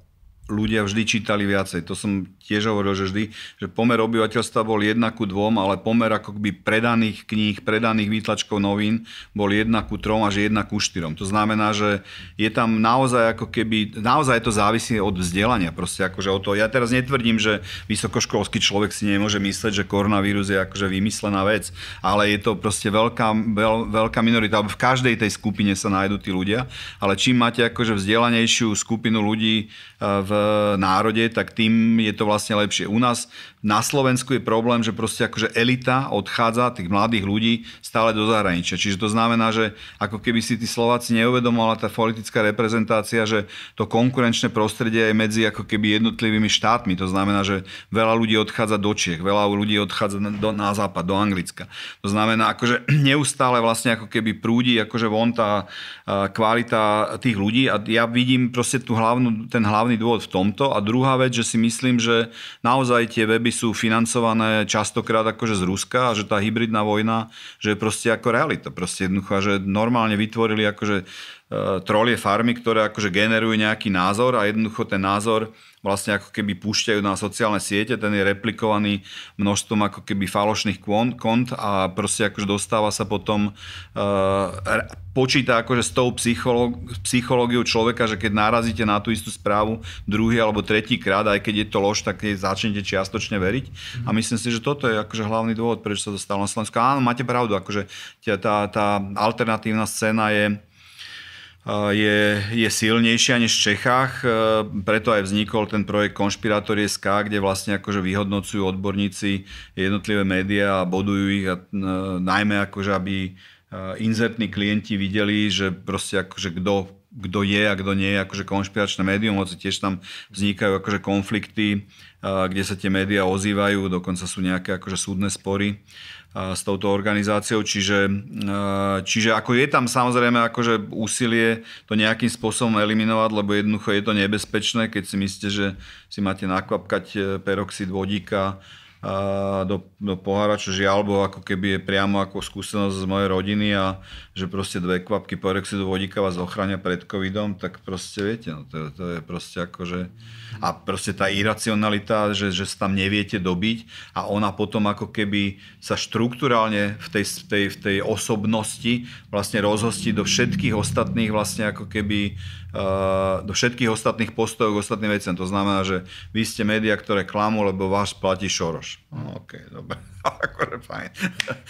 ľudia vždy čítali viacej. To som tiež hovoril, že vždy, že pomer obyvateľstva bol 1 ku 2, ale pomer ako by predaných kníh, predaných výtlačkov novín bol 1 ku 3 až 1 ku 4. To znamená, že je tam naozaj ako keby, naozaj to závisí od vzdelania. Proste akože o to. Ja teraz netvrdím, že vysokoškolský človek si nemôže myslieť, že koronavírus je akože vymyslená vec, ale je to proste veľká, veľ, veľká minorita. V každej tej skupine sa nájdú tí ľudia, ale čím máte akože vzdelanejšiu skupinu ľudí eh, v E, národe, tak tým je to vlastne lepšie. U nás na Slovensku je problém, že proste akože elita odchádza tých mladých ľudí stále do zahraničia. Čiže to znamená, že ako keby si tí Slováci neuvedomovala tá politická reprezentácia, že to konkurenčné prostredie je medzi ako keby jednotlivými štátmi. To znamená, že veľa ľudí odchádza do Čiech, veľa ľudí odchádza na, do, na západ, do Anglicka. To znamená, akože *clears throat* neustále vlastne ako keby prúdi akože von tá kvalita tých ľudí a ja vidím proste tú hlavnú, ten hlavný dôvod v tomto. A druhá vec, že si myslím, že naozaj tie weby bomby sú financované častokrát akože z Ruska a že tá hybridná vojna, že je proste ako realita. Proste jednoducho, že normálne vytvorili akože Eh, trolie farmy, ktoré akože generujú nejaký názor a jednoducho ten názor vlastne ako keby púšťajú na sociálne siete, ten je replikovaný množstvom ako keby falošných kont a proste akože dostáva sa potom, e, počíta akože s tou psychológiou človeka, že keď narazíte na tú istú správu druhý alebo tretí krát, aj keď je to lož, tak jej začnete čiastočne veriť. Mm. A myslím si, že toto je akože hlavný dôvod, prečo sa dostalo na Slovensko. Áno, máte pravdu, akože tá, tá alternatívna scéna je je, je silnejšia než v Čechách, preto aj vznikol ten projekt Konšpirátorie, SK, kde vlastne akože vyhodnocujú odborníci jednotlivé médiá a bodujú ich, a, najmä akože aby e, inzertní klienti videli, že proste akože kto kto je a kto nie je akože konšpiračné médium, hoci tiež tam vznikajú akože konflikty, kde sa tie médiá ozývajú, dokonca sú nejaké akože súdne spory s touto organizáciou, čiže, čiže ako je tam samozrejme akože úsilie to nejakým spôsobom eliminovať, lebo jednoducho je to nebezpečné, keď si myslíte, že si máte nakvapkať e, peroxid vodíka do, do pohára, čo žiaľ, alebo ako keby je priamo ako skúsenosť z mojej rodiny a že proste dve kvapky peroxidu vodíka vás ochráňa pred covidom, tak proste viete, no to, to je proste že... A proste tá iracionalita, že, že sa tam neviete dobiť a ona potom ako keby sa štruktúralne v tej, v tej, v tej osobnosti vlastne rozhostí do všetkých ostatných vlastne ako keby Eh, do všetkých ostatných postojov, ostatným veciam. To znamená, že vy ste médiá, ktoré klamú, lebo vás platí Šoroš. No, OK, dobre. *laughs* Akože fajn.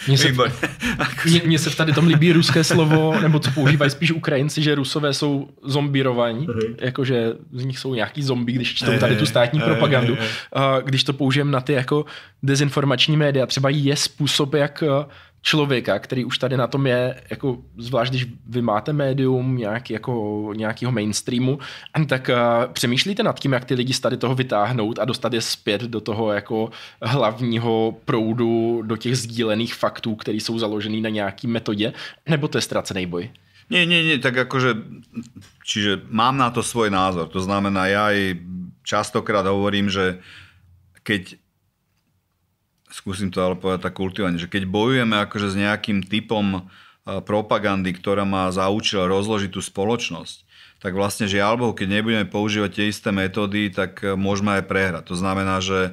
Mně se, *laughs* Mne, mne sa tady tom líbí ruské slovo, nebo co používají spíš Ukrajinci, že Rusové jsou zombirovaní, uh-huh. Mhm. jakože z nich jsou nějaký zombi, když čtou tady tu státní propagandu. Eh, když to použijeme na ty jako dezinformační média, třeba je způsob, jak eh, člověka, který už tady na tom je, jako zvlášť když vy máte médium nějaký, jako, nějakého mainstreamu, tak uh, přemýšlíte nad tím, jak ty lidi z tady toho vytáhnout a dostat je zpět do toho jako hlavního proudu, do těch sdílených faktů, které jsou založený na nějaký metodě, nebo to je ztracený boj? Nie, nie, nie, tak akože, čiže mám na to svoj názor. To znamená, ja aj častokrát hovorím, že keď skúsim to ale povedať tak kultivovane, že keď bojujeme akože s nejakým typom e, propagandy, ktorá má za účel rozložiť tú spoločnosť, tak vlastne žiaľ Bohu, keď nebudeme používať tie isté metódy, tak e, môžeme aj prehrať. To znamená, že e,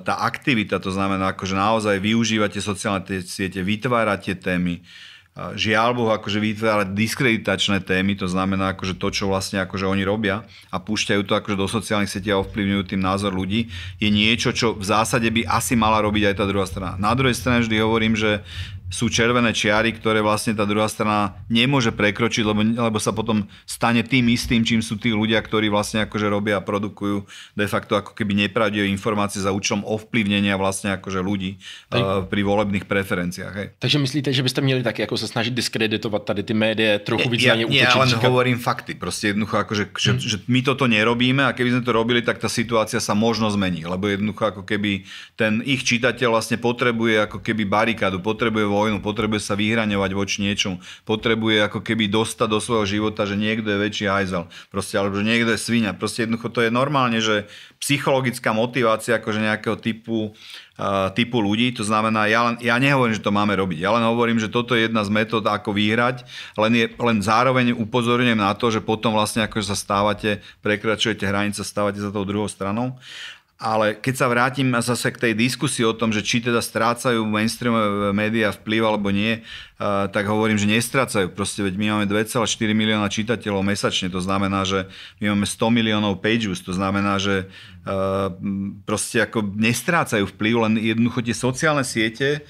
tá aktivita, to znamená, že akože naozaj využívate sociálne siete, vytvárate témy, žiaľ Bohu, akože vytvárať diskreditačné témy, to znamená akože to, čo vlastne akože oni robia a púšťajú to akože do sociálnych sietí a ovplyvňujú tým názor ľudí, je niečo, čo v zásade by asi mala robiť aj tá druhá strana. Na druhej strane vždy hovorím, že sú červené čiary, ktoré vlastne tá druhá strana nemôže prekročiť, lebo, lebo sa potom stane tým istým, čím sú tí ľudia, ktorí vlastne akože robia a produkujú de facto ako keby nepravdivé informácie za účelom ovplyvnenia vlastne akože ľudí tak, uh, pri volebných preferenciách. Hej. Takže myslíte, že by ste měli taky ako sa snažiť diskreditovať tady ty média, trochu víc ja, na ne Ja, Ja len říkat... hovorím fakty, proste jednoducho akože, že, že, hmm. že my toto nerobíme a keby sme to robili, tak tá situácia sa možno zmení, lebo jednoducho ako keby ten ich čitateľ vlastne potrebuje ako keby barikádu, potrebuje vojnu, potrebuje sa vyhraňovať voči niečomu, potrebuje ako keby dostať do svojho života, že niekto je väčší hajzel, proste, alebo že niekto je svinia. Proste jednoducho to je normálne, že psychologická motivácia akože nejakého typu, uh, typu ľudí, to znamená, ja, len, ja nehovorím, že to máme robiť, ja len hovorím, že toto je jedna z metód, ako vyhrať, len, je, len zároveň upozorňujem na to, že potom vlastne akože sa stávate, prekračujete hranice, stávate za tou druhou stranou. Ale keď sa vrátim zase k tej diskusii o tom, že či teda strácajú mainstreamové eh, médiá vplyv alebo nie, eh, tak hovorím, že nestrácajú. Proste veď my máme 2,4 milióna čitateľov mesačne, to znamená, že my máme 100 miliónov pages, to znamená, že eh, proste ako nestrácajú vplyv, len jednoducho tie sociálne siete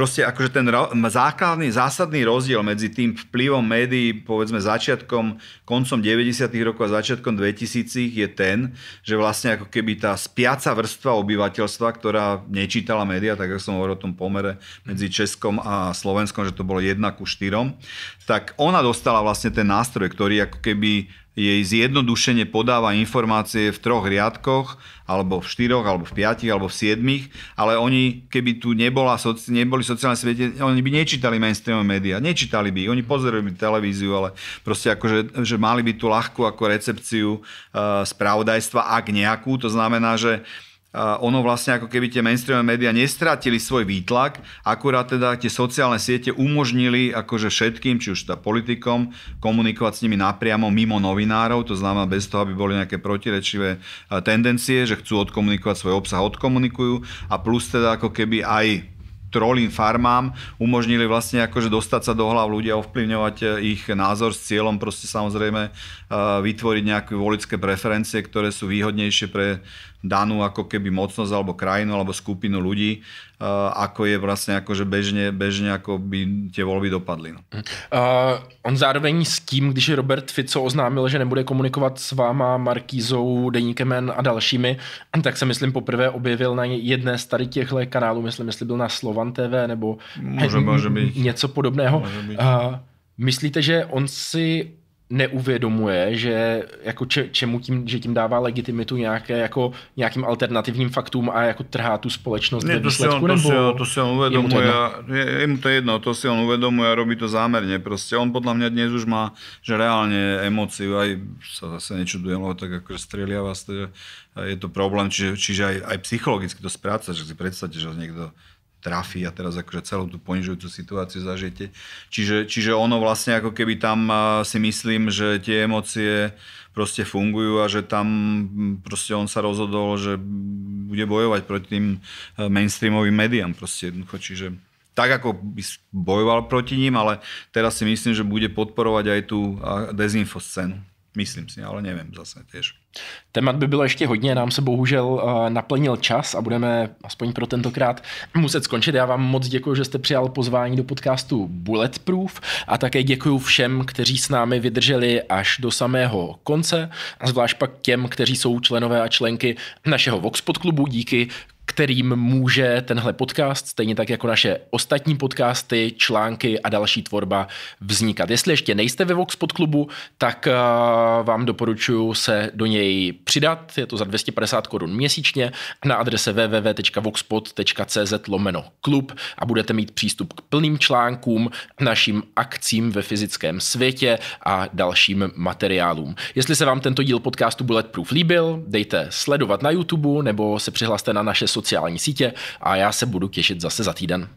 proste akože ten základný, zásadný rozdiel medzi tým vplyvom médií, povedzme začiatkom, koncom 90. rokov a začiatkom 2000 je ten, že vlastne ako keby tá spiaca vrstva obyvateľstva, ktorá nečítala médiá, tak ako som hovoril o tom pomere medzi Českom a Slovenskom, že to bolo 1 ku 4, tak ona dostala vlastne ten nástroj, ktorý ako keby jej zjednodušene podáva informácie v troch riadkoch, alebo v štyroch, alebo v piatich, alebo v siedmich, ale oni, keby tu nebola, neboli sociálne svete, oni by nečítali mainstreamové médiá, nečítali by, oni pozerali by televíziu, ale proste ako že mali by tu ľahkú ako recepciu e, spravodajstva, ak nejakú, to znamená, že ono vlastne ako keby tie mainstreamové médiá nestratili svoj výtlak, akurát teda tie sociálne siete umožnili akože všetkým, či už teda politikom, komunikovať s nimi napriamo mimo novinárov, to znamená bez toho, aby boli nejaké protirečivé e, tendencie, že chcú odkomunikovať svoj obsah, odkomunikujú a plus teda ako keby aj trolím farmám umožnili vlastne akože dostať sa do hlav ľudia, ovplyvňovať e, ich názor s cieľom proste samozrejme e, vytvoriť nejaké volické preferencie, ktoré sú výhodnejšie pre danú ako keby mocnosť alebo krajinu alebo skupinu ľudí, eh, ako je vlastne že bežne, bežne ako by tie volby dopadli. No. Uh, on zároveň s tím, když Robert Fico oznámil, že nebude komunikovat s váma, Markízou, Deníkem a dalšími, tak se myslím poprvé objevil na jedné z tady těchto kanálů, myslím, jestli byl na Slovan TV nebo něco podobného. Uh, myslíte, že on si neuvědomuje, že jako če, čemu tím, že tím dává legitimitu nějaké, jako, nějakým alternativním faktům a jako trhá tu společnost ne, to si on, to si, on, to si on uvědomuje, je mu, to je, je mu to jedno, to si on uvědomuje a robí to záměrně. Prostě on podle mě dnes už má, že reálně emoci, aj se zase nečudujem, lebo tak ako strelia vás, je to problém, čiže, čiže aj, aj psychologicky to spráca, že si predstavte, že niekto trafí a teraz akože celú tú ponižujúcu situáciu zažijete. Čiže, čiže ono vlastne ako keby tam si myslím, že tie emócie proste fungujú a že tam proste on sa rozhodol, že bude bojovať proti tým e, mainstreamovým médiám proste jednoducho. Čiže tak ako by bojoval proti ním, ale teraz si myslím, že bude podporovať aj tú dezinfoscénu. Myslím si, ale nevím zase tiež. Témat by bylo ještě hodně, nám se bohužel eh, naplnil čas a budeme aspoň pro tentokrát muset skončit. Já vám moc děkuji, že jste přijal pozvání do podcastu Bulletproof a také děkuji všem, kteří s námi vydrželi až do samého konce a zvlášť pak těm, kteří jsou členové a členky našeho VoxPod klubu, díky, kterým může tenhle podcast, stejně tak jako naše ostatní podcasty, články a další tvorba vznikat. Jestli ještě nejste ve Vox Podklubu, tak eh, vám doporučuji se do něj přidat. Je to za 250 korun měsíčně na adrese www.voxpod.cz lomeno klub a budete mít přístup k plným článkům, našim akcím ve fyzickém světě a dalším materiálům. Jestli se vám tento díl podcastu Bulletproof líbil, dejte sledovat na YouTube nebo se přihlaste na naše sociální sociální sítě a já se budu těšit zase za týden.